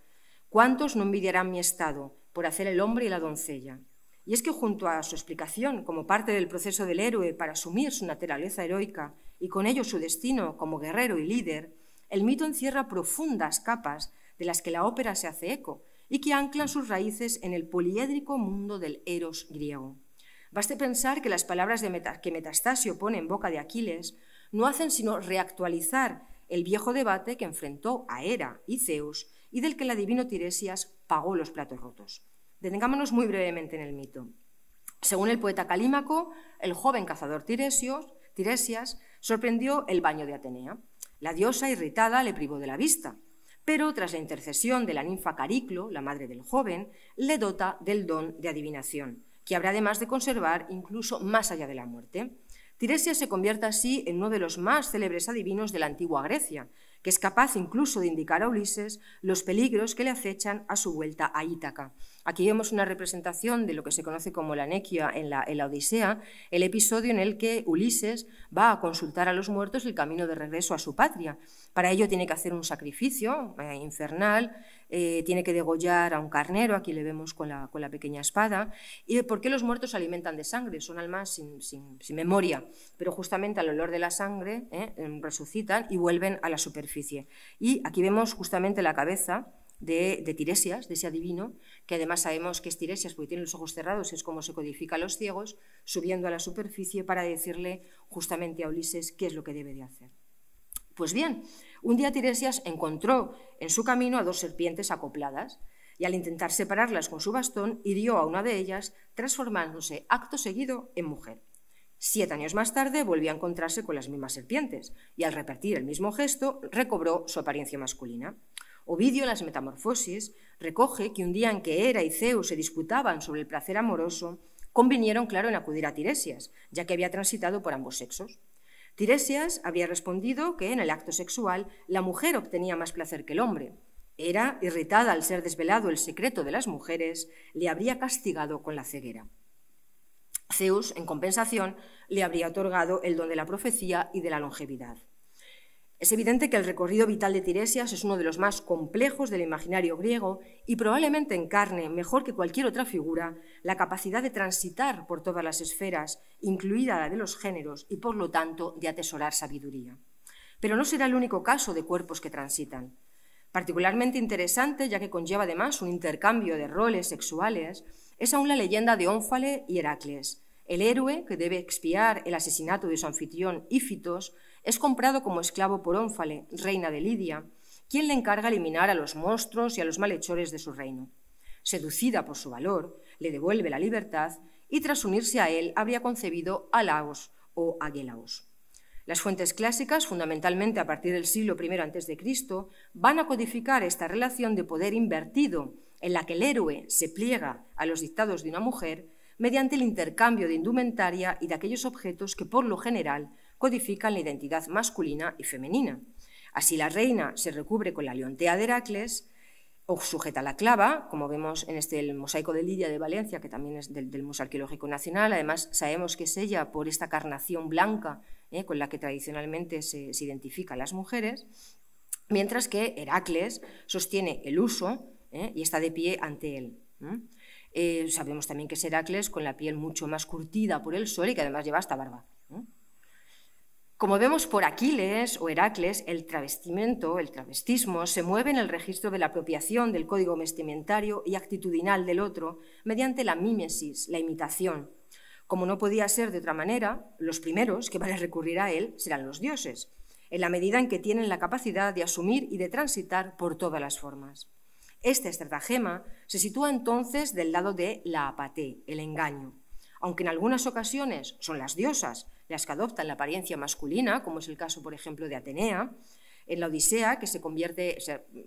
¿Cuántos no envidiarán mi estado por hacer el hombre y la doncella? Y es que junto a su explicación, como parte del proceso del héroe para asumir su naturaleza heroica y con ello su destino como guerrero y líder, el mito encierra profundas capas de las que la ópera se hace eco y que anclan sus raíces en el poliédrico mundo del eros griego. Baste pensar que las palabras que Metastasio pone en boca de Aquiles no hacen sino reactualizar el viejo debate que enfrentó a Hera y Zeus y del que el adivino Tiresias pagó los platos rotos. Detengámonos muy brevemente en el mito. Según el poeta Calímaco, el joven cazador Tiresias sorprendió el baño de Atenea. La diosa, irritada, le privó de la vista, pero tras la intercesión de la ninfa Cariclo, la madre del joven, le dota del don de adivinación que habrá además de conservar incluso más allá de la muerte. Tiresias se convierte así en uno de los más célebres adivinos de la antigua Grecia, que es capaz incluso de indicar a Ulises los peligros que le acechan a su vuelta a Ítaca Aquí vemos una representación de lo que se conoce como la Nequia en la, Odisea, el episodio en el que Ulises va a consultar a los muertos el camino de regreso a su patria. Para ello tiene que hacer un sacrificio eh, infernal, eh, tiene que degollar a un carnero, aquí le vemos con la, pequeña espada. ¿Y por qué los muertos se alimentan de sangre? Son almas sin, memoria, pero justamente al olor de la sangre eh, em, resucitan y vuelven a la superficie. Y aquí vemos justamente la cabeza de, Tiresias, de ese adivino, que además sabemos que es Tiresias porque tiene los ojos cerrados, y es como se codifica a los ciegos, subiendo a la superficie para decirle justamente a Ulises qué es lo que debe de hacer. Pues bien, un día Tiresias encontró en su camino a dos serpientes acopladas y al intentar separarlas con su bastón hirió a una de ellas, transformándose acto seguido en mujer. Siete años más tarde volvió a encontrarse con las mismas serpientes y al repetir el mismo gesto recobró su apariencia masculina. Ovidio en las Metamorfosis recoge que un día en que Hera y Zeus se disputaban sobre el placer amoroso, convinieron, claro, en acudir a Tiresias, ya que había transitado por ambos sexos. Tiresias había respondido que en el acto sexual la mujer obtenía más placer que el hombre. Hera, irritada al ser desvelado el secreto de las mujeres, le habría castigado con la ceguera. Zeus, en compensación, le habría otorgado el don de la profecía y de la longevidad. Es evidente que el recorrido vital de Tiresias es uno de los más complejos del imaginario griego y probablemente encarne, mejor que cualquier otra figura, la capacidad de transitar por todas las esferas, incluida la de los géneros, y por lo tanto de atesorar sabiduría. Pero no será el único caso de cuerpos que transitan. Particularmente interesante, ya que conlleva además un intercambio de roles sexuales, es aún la leyenda de Ónfale y Heracles, el héroe que debe expiar el asesinato de su anfitrión Ífitos es comprado como esclavo por Ónfale, reina de Lidia, quien le encarga eliminar a los monstruos y a los malhechores de su reino. Seducida por su valor, le devuelve la libertad y tras unirse a él habría concebido a Laos o Agelaos. Las fuentes clásicas, fundamentalmente a partir del siglo I a.C., van a codificar esta relación de poder invertido en la que el héroe se pliega a los dictados de una mujer mediante el intercambio de indumentaria y de aquellos objetos que por lo general codifican la identidad masculina y femenina. Así la reina se recubre con la leontea de Heracles o sujeta la clava, como vemos en este el mosaico de Lidia de Valencia, que también es del, Museo Arqueológico Nacional. Además, sabemos que es ella por esta carnación blanca eh, con la que tradicionalmente se, identifican las mujeres, mientras que Heracles sostiene el uso eh, y está de pie ante él. Eh, sabemos también que es Heracles con la piel mucho más curtida por el sol y que además lleva esta barba. Como vemos por Aquiles o Heracles, el travestimiento, el travestismo, se mueve en el registro de la apropiación del código vestimentario y actitudinal del otro mediante la mímesis, la imitación. Como no podía ser de otra manera, los primeros que van a recurrir a él serán los dioses, en la medida en que tienen la capacidad de asumir y de transitar por todas las formas. Este estratagema se sitúa entonces del lado de la apaté, el engaño. Aunque en algunas ocasiones son las diosas las que adoptan la apariencia masculina, como es el caso, por ejemplo, de Atenea, en la Odisea, que se convierte,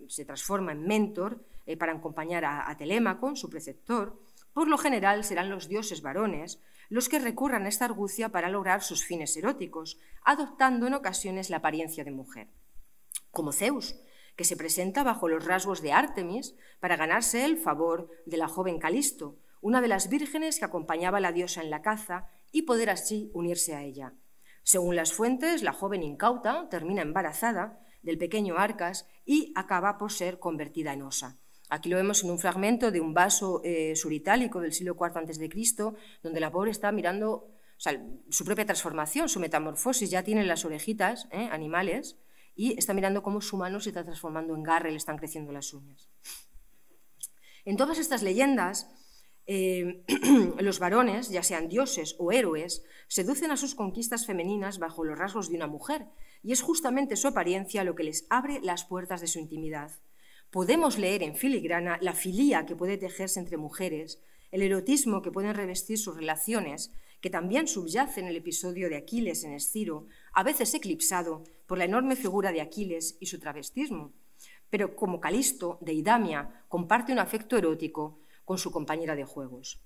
se transforma en mentor eh, para acompañar a, a Telémaco, su preceptor, por lo general serán los dioses varones los que recurran a esta argucia para lograr sus fines eróticos, adoptando en ocasiones la apariencia de mujer. Como Zeus, que se presenta bajo los rasgos de Artemis para ganarse el favor de la joven Calisto, una de las vírgenes que acompañaba a la diosa en la caza y poder así unirse a ella. Según las fuentes, la joven incauta termina embarazada del pequeño Arcas y acaba por ser convertida en osa. Aquí lo vemos en un fragmento de un vaso eh, suritálico del siglo IV a.C., donde la pobre está mirando o su propia transformación, su metamorfosis, ya tiene las orejitas eh, animales y está mirando cómo su mano se está transformando en garra y le están creciendo las uñas. En todas estas leyendas, Em, los varones, ya sean dioses o héroes, seducen a sus conquistas femeninas bajo los rasgos de una mujer, y es justamente su apariencia lo que les abre las puertas de su intimidad. Podemos leer en filigrana la filía que puede tejerse entre mujeres, el erotismo que pueden revestir sus relaciones, que también subyace en el episodio de Aquiles en Esciro, a veces eclipsado por la enorme figura de Aquiles y su travestismo. Pero como Calisto, de Idamia, comparte un afecto erótico, con su compañera de juegos.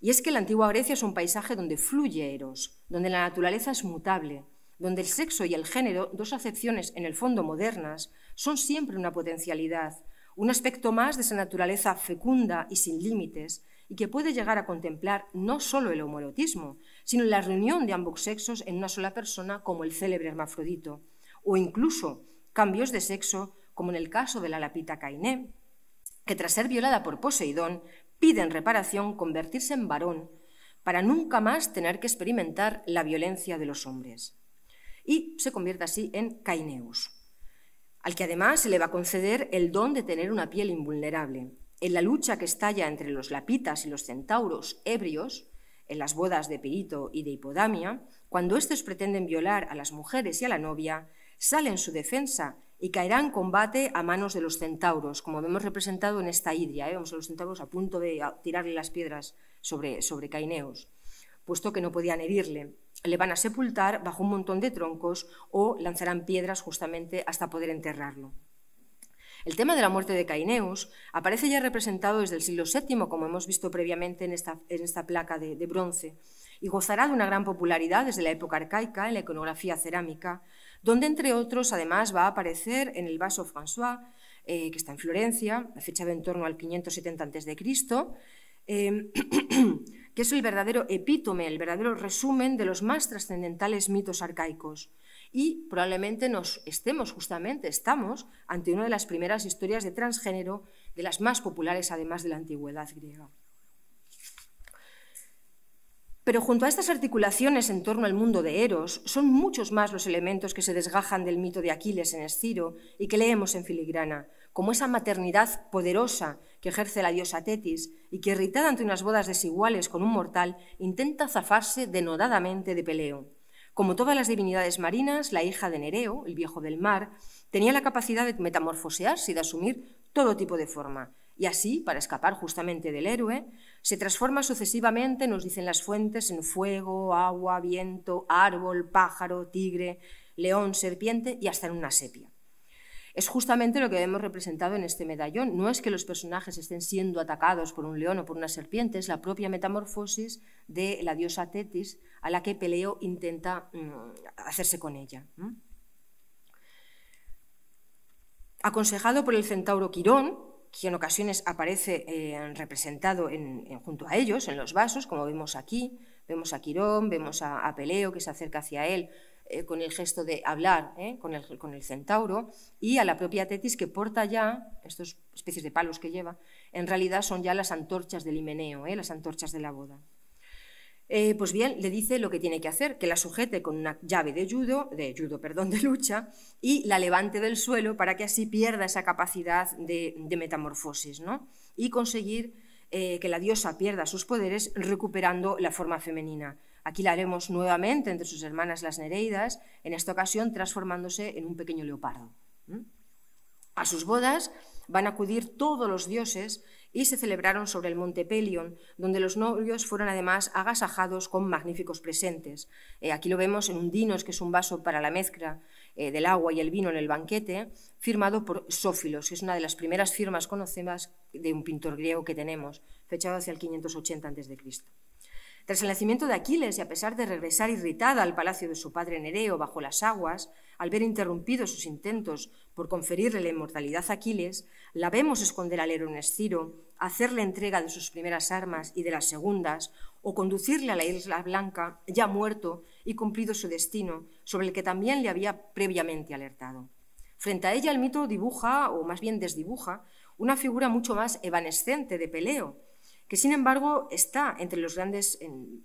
Y es que la antigua Grecia es un paisaje donde fluye Eros, donde la naturaleza es mutable, donde el sexo y el género, dos acepciones en el fondo modernas, son siempre una potencialidad, un aspecto más de esa naturaleza fecunda y sin límites, y que puede llegar a contemplar no solo el homoerotismo, sino la reunión de ambos sexos en una sola persona, como el célebre hermafrodito, o incluso cambios de sexo, como en el caso de la lapita cainé, que tras ser violada por Poseidón, pide en reparación convertirse en varón para nunca más tener que experimentar la violencia de los hombres. Y se convierte así en Caineus, al que además se le va a conceder el don de tener una piel invulnerable. En la lucha que estalla entre los lapitas y los centauros ebrios, en las bodas de Pirito y de Hipodamia, cuando estos pretenden violar a las mujeres y a la novia, sale en su defensa y caerá en combate a manos de los centauros, como vemos representado en esta hidria. ¿eh? a los centauros a punto de tirarle las piedras sobre, sobre Caineos, puesto que no podían herirle. Le van a sepultar bajo un montón de troncos o lanzarán piedras justamente hasta poder enterrarlo. El tema de la muerte de caineos aparece ya representado desde el siglo VII, como hemos visto previamente en esta, placa de bronce, y gozará de una gran popularidad desde la época arcaica en la iconografía cerámica, donde entre otros además va a aparecer en el vaso François, eh, que está en Florencia, fechado en torno al 570 a.C., em, que es el verdadero epítome, el verdadero resumen de los más trascendentales mitos arcaicos. Y probablemente nos estemos justamente, estamos ante una de las primeras historias de transgénero, de las más populares además de la antigüedad griega. Pero junto a estas articulaciones en torno al mundo de Eros, son muchos más los elementos que se desgajan del mito de Aquiles en Esciro y que leemos en Filigrana, como esa maternidad poderosa que ejerce la diosa Tetis y que, irritada ante unas bodas desiguales con un mortal, intenta zafarse denodadamente de Peleo. Como todas las divinidades marinas, la hija de Nereo, el viejo del mar, tenía la capacidad de metamorfosearse y de asumir todo tipo de forma, y así, para escapar justamente del héroe, se transforma sucesivamente, nos dicen las fuentes, en fuego, agua, viento, árbol, pájaro, tigre, león, serpiente y hasta en una sepia. Es justamente lo que hemos representado en este medallón. No es que los personajes estén siendo atacados por un león o por una serpiente, es la propia metamorfosis de la diosa Tetis a la que Peleo intenta mm, hacerse con ella. Aconsejado por el centauro Quirón, que en ocasiones aparece eh, representado junto a ellos, en los vasos, como vemos aquí, vemos a Quirón, vemos a, Peleo que se acerca hacia él eh, con el gesto de hablar eh, con, el, con, el, centauro, y a la propia Tetis que porta ya, estas especies de palos que lleva, en realidad son ya las antorchas del himeneo, las antorchas de la boda. Eh, pues bien, le dice lo que tiene que hacer, que la sujete con una llave de judo, de judo, perdón, de lucha, y la levante del suelo para que así pierda esa capacidad de, metamorfosis, Y conseguir eh, que la diosa pierda sus poderes recuperando la forma femenina. Aquí la haremos nuevamente entre sus hermanas las Nereidas, en esta ocasión transformándose en un pequeño leopardo. A sus bodas van a acudir todos los dioses y se celebraron sobre el monte Pelion, donde los novios fueron además agasajados con magníficos presentes. Eh, aquí lo vemos en un dinos, que es un vaso para la mezcla eh, del agua y el vino en el banquete, firmado por Sófilos, que es una de las primeras firmas conocidas de un pintor griego que tenemos, fechado hacia el 580 a.C. Tras el nacimiento de Aquiles y a pesar de regresar irritada al palacio de su padre Nereo bajo las aguas, al ver interrumpidos sus intentos por conferirle la inmortalidad a Aquiles, la vemos esconder al héroe Esciro, hacerle entrega de sus primeras armas y de las segundas, o conducirle a la isla blanca, ya muerto y cumplido su destino, sobre el que también le había previamente alertado. Frente a ella el mito dibuja, o más bien desdibuja, una figura mucho más evanescente de Peleo, que sin embargo está entre los grandes,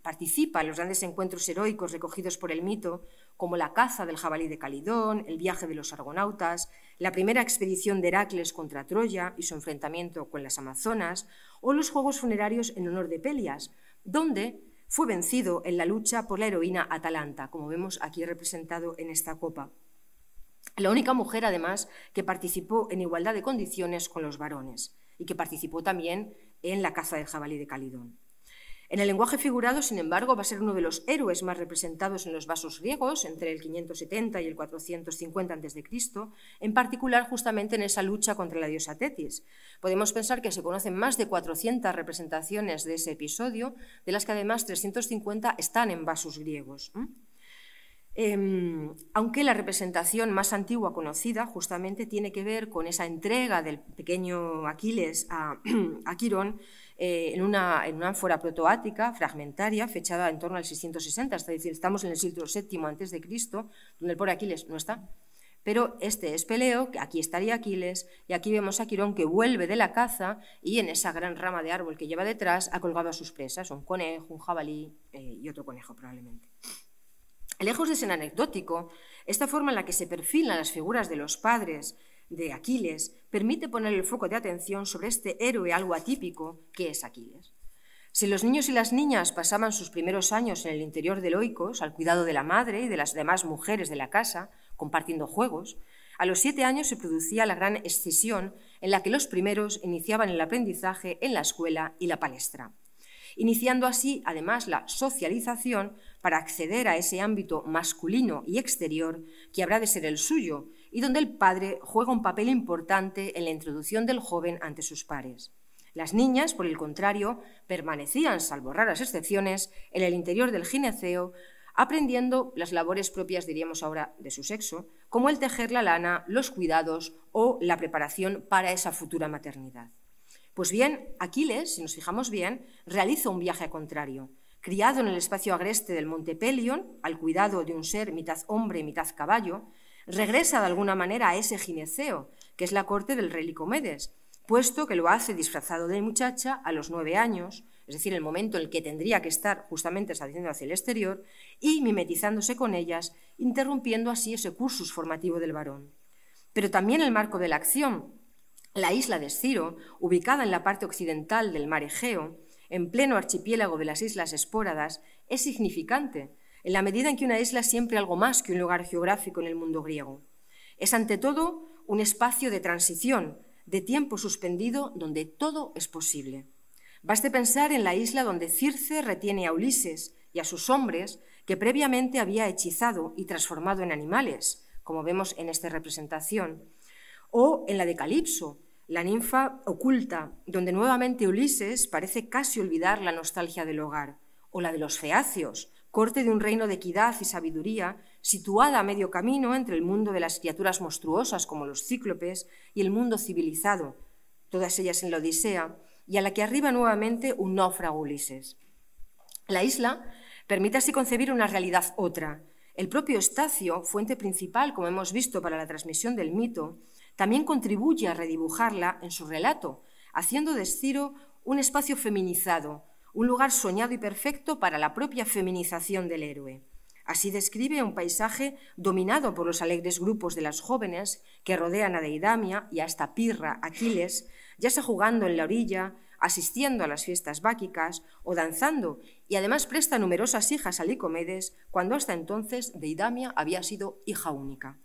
participa en los grandes encuentros heroicos recogidos por el mito, como la caza del jabalí de Calidón, el viaje de los argonautas, la primera expedición de Heracles contra Troya y su enfrentamiento con las Amazonas, o los juegos funerarios en honor de Pelias, donde fue vencido en la lucha por la heroína Atalanta, como vemos aquí representado en esta copa. La única mujer, además, que participó en igualdad de condiciones con los varones y que participó también en la caza del jabalí de Calidón. En el lenguaje figurado, sin embargo, va a ser uno de los héroes más representados en los vasos griegos entre el 570 y el 450 a.C., en particular justamente en esa lucha contra la diosa Tetis. Podemos pensar que se conocen más de 400 representaciones de ese episodio, de las que además 350 están en vasos griegos. Em, aunque la representación más antigua conocida justamente tiene que ver con esa entrega del pequeño Aquiles a, Quirón eh, en, una, ánfora protoática fragmentaria fechada en torno al 660, es decir, estamos en el siglo VII a.C., donde el pobre Aquiles no está. Pero este es Peleo, aquí estaría Aquiles, y aquí vemos a Quirón que vuelve de la caza y en esa gran rama de árbol que lleva detrás ha colgado a sus presas, un conejo, un jabalí eh, y otro conejo probablemente. Lejos de ser anecdótico, esta forma en la que se perfilan las figuras de los padres de Aquiles permite poner el foco de atención sobre este héroe algo atípico que es Aquiles. Si los niños y las niñas pasaban sus primeros años en el interior de Loicos, al cuidado de la madre y de las demás mujeres de la casa, compartiendo juegos, a los siete años se producía la gran escisión en la que los primeros iniciaban el aprendizaje en la escuela y la palestra iniciando así además la socialización para acceder a ese ámbito masculino y exterior que habrá de ser el suyo y donde el padre juega un papel importante en la introducción del joven ante sus pares. Las niñas, por el contrario, permanecían, salvo raras excepciones, en el interior del gineceo, aprendiendo las labores propias, diríamos ahora, de su sexo, como el tejer la lana, los cuidados o la preparación para esa futura maternidad. Pues bien, Aquiles, si nos fijamos bien, realiza un viaje contrario. Criado en el espacio agreste del monte Pelion, al cuidado de un ser mitad hombre y mitad caballo, regresa de alguna manera a ese gineceo, que es la corte del rey Licomedes, puesto que lo hace disfrazado de muchacha a los nueve años, es decir, el momento en el que tendría que estar justamente saliendo hacia el exterior, y mimetizándose con ellas, interrumpiendo así ese cursus formativo del varón. Pero también el marco de la acción, la isla de Ciro, ubicada en la parte occidental del mar Egeo, en pleno archipiélago de las Islas Espóradas, es significante, en la medida en que una isla es siempre algo más que un lugar geográfico en el mundo griego. Es ante todo un espacio de transición, de tiempo suspendido donde todo es posible. Baste pensar en la isla donde Circe retiene a Ulises y a sus hombres que previamente había hechizado y transformado en animales, como vemos en esta representación, o en la de Calipso, la ninfa oculta, donde nuevamente Ulises parece casi olvidar la nostalgia del hogar, o la de los feacios, corte de un reino de equidad y sabiduría, situada a medio camino entre el mundo de las criaturas monstruosas como los cíclopes y el mundo civilizado, todas ellas en la Odisea, y a la que arriba nuevamente un náufrago Ulises. La isla permite así concebir una realidad otra. El propio Estacio, fuente principal, como hemos visto, para la transmisión del mito, también contribuye a redibujarla en su relato, haciendo de Ciro un espacio feminizado, un lugar soñado y perfecto para la propia feminización del héroe. Así describe un paisaje dominado por los alegres grupos de las jóvenes que rodean a Deidamia y hasta Pirra, Aquiles, ya sea jugando en la orilla, asistiendo a las fiestas báquicas o danzando, y además presta numerosas hijas a Licomedes cuando hasta entonces Deidamia había sido hija única.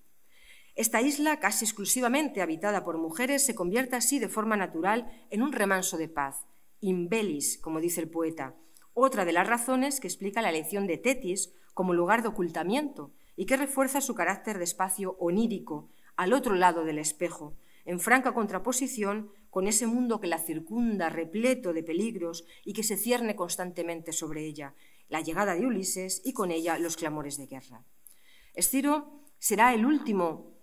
Esta isla, casi exclusivamente habitada por mujeres, se convierte así de forma natural en un remanso de paz, imbelis, como dice el poeta, otra de las razones que explica la elección de Tetis como lugar de ocultamiento y que refuerza su carácter de espacio onírico, al otro lado del espejo, en franca contraposición con ese mundo que la circunda repleto de peligros y que se cierne constantemente sobre ella, la llegada de Ulises y con ella los clamores de guerra. Esciro será el último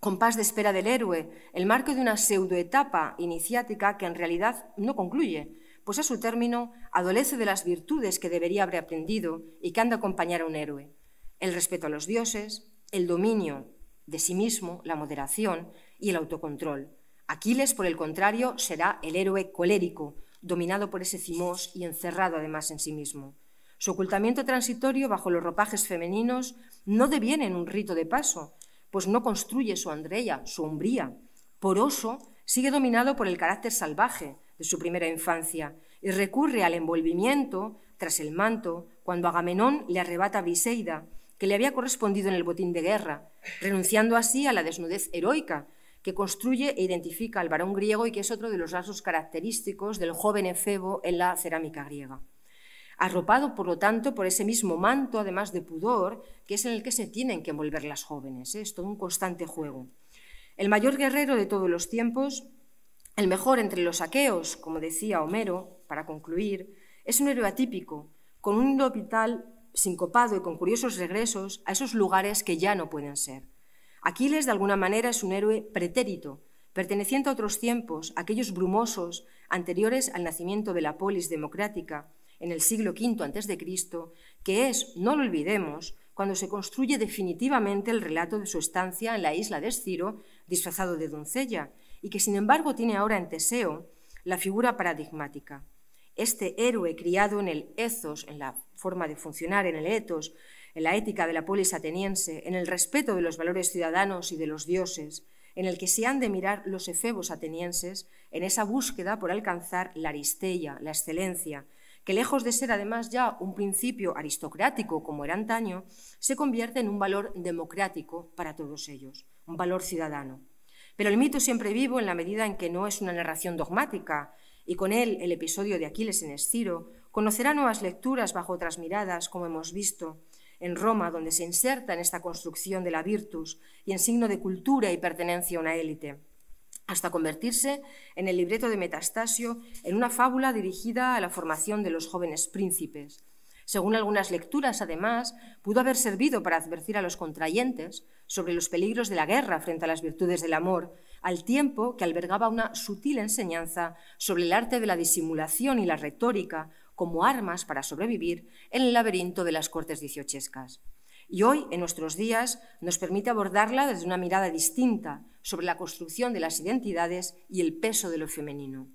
compás de espera del héroe, el marco de una pseudoetapa iniciática que en realidad no concluye, pues a su término adolece de las virtudes que debería haber aprendido y que han de acompañar a un héroe. El respeto a los dioses, el dominio de sí mismo, la moderación y el autocontrol. Aquiles, por el contrario, será el héroe colérico, dominado por ese cimos y encerrado además en sí mismo. Su ocultamiento transitorio bajo los ropajes femeninos no deviene en un rito de paso, pues no construye su Andrea, su umbría. Poroso sigue dominado por el carácter salvaje de su primera infancia y recurre al envolvimiento tras el manto cuando Agamenón le arrebata a Briseida, que le había correspondido en el botín de guerra, renunciando así a la desnudez heroica que construye e identifica al varón griego y que es otro de los rasgos característicos del joven efebo en la cerámica griega arropado por lo tanto por ese mismo manto, además de pudor, que es en el que se tienen que envolver las jóvenes. ¿eh? Es todo un constante juego. El mayor guerrero de todos los tiempos, el mejor entre los aqueos, como decía Homero, para concluir, es un héroe atípico, con un hilo vital sincopado y con curiosos regresos a esos lugares que ya no pueden ser. Aquiles, de alguna manera, es un héroe pretérito, perteneciente a otros tiempos, aquellos brumosos, anteriores al nacimiento de la polis democrática, en el siglo V Cristo, que es, no lo olvidemos, cuando se construye definitivamente el relato de su estancia en la isla de Esciro, disfrazado de doncella, y que sin embargo tiene ahora en Teseo la figura paradigmática. Este héroe criado en el ethos, en la forma de funcionar, en el ethos, en la ética de la polis ateniense, en el respeto de los valores ciudadanos y de los dioses, en el que se han de mirar los efebos atenienses en esa búsqueda por alcanzar la aristeia, la excelencia, que lejos de ser además ya un principio aristocrático como era antaño, se convierte en un valor democrático para todos ellos, un valor ciudadano. Pero el mito siempre vivo en la medida en que no es una narración dogmática, y con él el episodio de Aquiles en Esciro conocerá nuevas lecturas bajo otras miradas, como hemos visto, en Roma, donde se inserta en esta construcción de la virtus y en signo de cultura y pertenencia a una élite hasta convertirse en el libreto de Metastasio en una fábula dirigida a la formación de los jóvenes príncipes. Según algunas lecturas, además, pudo haber servido para advertir a los contrayentes sobre los peligros de la guerra frente a las virtudes del amor, al tiempo que albergaba una sutil enseñanza sobre el arte de la disimulación y la retórica como armas para sobrevivir en el laberinto de las cortes dieciochescas y hoy, en nuestros días, nos permite abordarla desde una mirada distinta sobre la construcción de las identidades y el peso de lo femenino.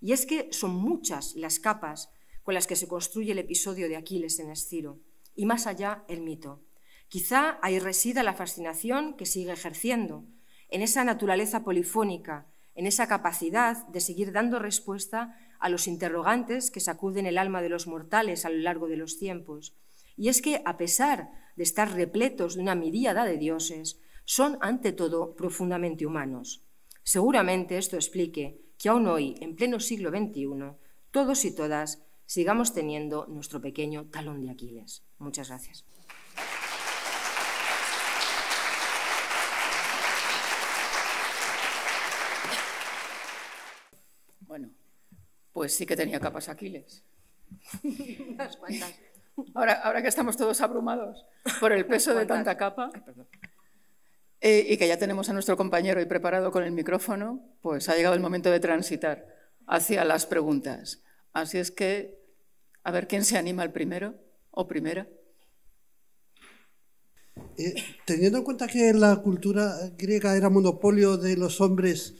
Y es que son muchas las capas con las que se construye el episodio de Aquiles en Esciro, y más allá el mito. Quizá ahí resida la fascinación que sigue ejerciendo, en esa naturaleza polifónica, en esa capacidad de seguir dando respuesta a los interrogantes que sacuden el alma de los mortales a lo largo de los tiempos. Y es que, a pesar de estar repletos de una miríada de dioses, son ante todo profundamente humanos. Seguramente esto explique que aún hoy, en pleno siglo XXI, todos y todas sigamos teniendo nuestro pequeño talón de Aquiles. Muchas gracias. Bueno, pues sí que tenía capas Aquiles. cuantas. Ahora, que estamos todos abrumados por el peso de tanta capa. Eh, y que ya tenemos a nuestro compañero y preparado con el micrófono, pues ha llegado el momento de transitar hacia las preguntas. Así es que, a ver quién se anima el primero o primera. Eh, teniendo en cuenta que la cultura griega era monopolio de los hombres,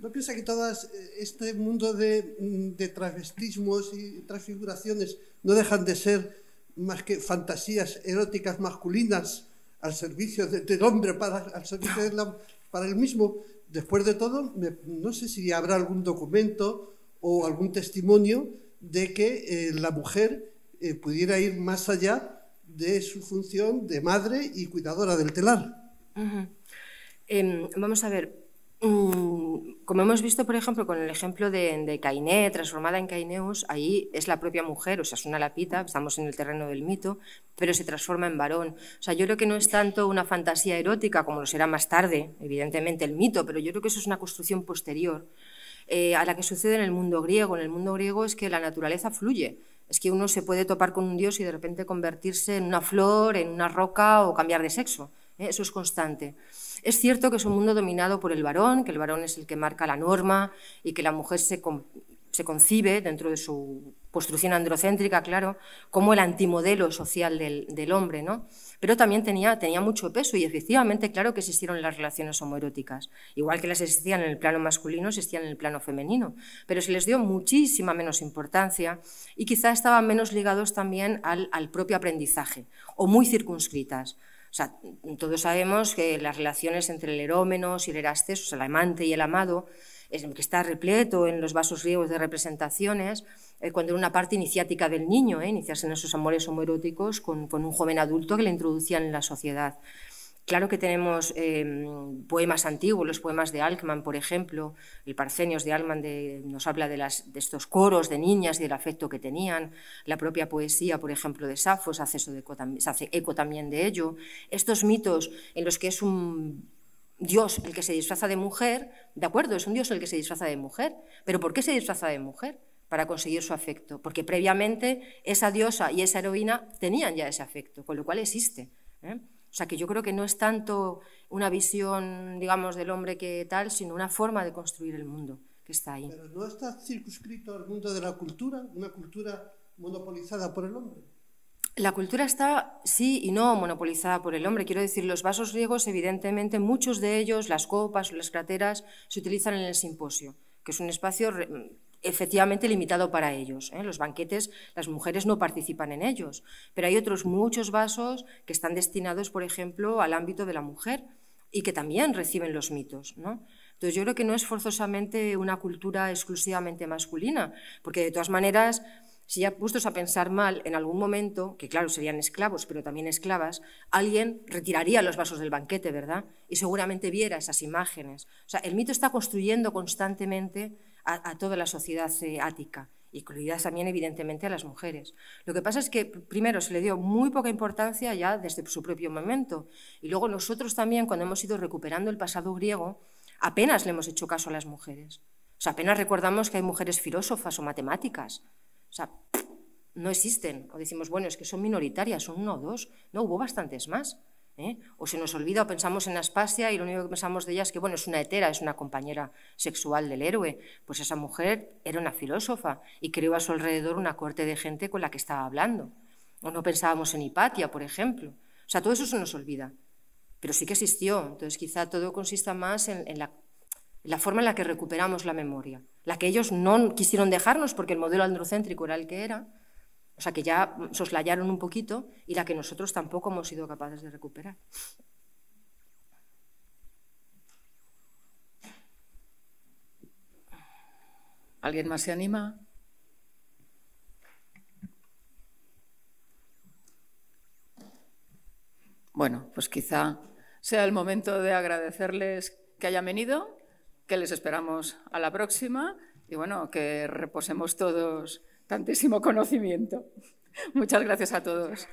¿no piensa que todo eh, este mundo mm, de travestismos y transfiguraciones no dejan de ser más que fantasías eróticas masculinas al servicio de, del hombre, para, al servicio para el mismo. Después de todo, no sé si habrá algún documento o algún testimonio de que eh, la mujer eh, pudiera ir más allá de su función de madre y cuidadora del telar. Em, vamos a ver, mm, como hemos visto, por ejemplo, con el ejemplo de, de Cainé, transformada en Caineus, ahí es la propia mujer, o sea, es una lapita, estamos en el terreno del mito, pero se transforma en varón. O sea, yo creo que no es tanto una fantasía erótica, como lo será más tarde, evidentemente, el mito, pero yo creo que eso es una construcción posterior eh, a la que sucede en el mundo griego. En el mundo griego es que la naturaleza fluye, es que uno se puede topar con un dios y de repente convertirse en una flor, en una roca o cambiar de sexo. ¿eh? Eso es constante. Es cierto que es un mundo dominado por el varón, que el varón es el que marca la norma y que la mujer se, concibe dentro de su construcción androcéntrica, claro, como el antimodelo social del, hombre, ¿no? Pero también tenía, mucho peso y efectivamente, claro que existieron las relaciones homoeróticas, igual que las existían en el plano masculino, existían en el plano femenino, pero se les dio muchísima menos importancia y quizá estaban menos ligados también al, al propio aprendizaje o muy circunscritas todos sabemos que las relaciones entre el erómenos y el erastes, o sea, el amante y el amado, es, que está repleto en los vasos griegos de representaciones, eh, cuando era una parte iniciática del niño, eh, iniciarse en esos amores homoeróticos con, con un joven adulto que le introducían en la sociedad. Claro que tenemos em, poemas antiguos, los poemas de Alckman, por ejemplo, el Parcenios de Alckman nos habla de, estos coros de niñas y del afecto que tenían, la propia poesía, por ejemplo, de Safo se hace, eco, también de ello, estos mitos en los que es un dios el que se disfraza de mujer, de acuerdo, es un dios el que se disfraza de mujer, pero ¿por qué se disfraza de mujer? para conseguir su afecto, porque previamente esa diosa y esa heroína tenían ya ese afecto, con lo cual existe. ¿eh? O sea, que yo creo que no es tanto una visión, digamos, del hombre que tal, sino una forma de construir el mundo que está ahí. Pero no está circunscrito al mundo de la cultura, una cultura monopolizada por el hombre. La cultura está, sí y no, monopolizada por el hombre. Quiero decir, los vasos riegos, evidentemente, muchos de ellos, las copas o las crateras, se utilizan en el simposio, que es un espacio efectivamente limitado para ellos. ¿eh? Los banquetes, las mujeres no participan en ellos, pero hay otros muchos vasos que están destinados, por ejemplo, al ámbito de la mujer y que también reciben los mitos. ¿no? Entonces yo creo que no es forzosamente una cultura exclusivamente masculina, porque de todas maneras, si ya puestos a pensar mal, en algún momento, que claro, serían esclavos, pero también esclavas, alguien retiraría los vasos del banquete, ¿verdad? Y seguramente viera esas imágenes. O sea, el mito está construyendo constantemente a, toda la sociedad eh, ática, incluidas también evidentemente a las mujeres. Lo que pasa es que primero se le dio muy poca importancia ya desde su propio momento y luego nosotros también cuando hemos ido recuperando el pasado griego apenas le hemos hecho caso a las mujeres. O sea, apenas recordamos que hay mujeres filósofas o matemáticas. O sea, no existen. O decimos, bueno, es que son minoritarias, son uno o dos. No, hubo bastantes más. ¿eh? O se nos olvida o pensamos en Aspasia y lo único que pensamos de ella es que, bueno, es una hetera, es una compañera sexual del héroe. Pues esa mujer era una filósofa y creó a su alrededor una corte de gente con la que estaba hablando. O no pensábamos en Hipatia, por ejemplo. O sea, todo eso se nos olvida. Pero sí que existió. Entonces, quizá todo consista más en, la, en la forma en la que recuperamos la memoria, la que ellos no quisieron dejarnos porque el modelo androcéntrico era el que era o sea, que ya soslayaron un poquito y la que nosotros tampoco hemos sido capaces de recuperar. ¿Alguien más se anima? Bueno, pues quizá sea el momento de agradecerles que hayan venido, que les esperamos a la próxima y bueno, que reposemos todos tantísimo conocimiento. Muchas gracias a todos.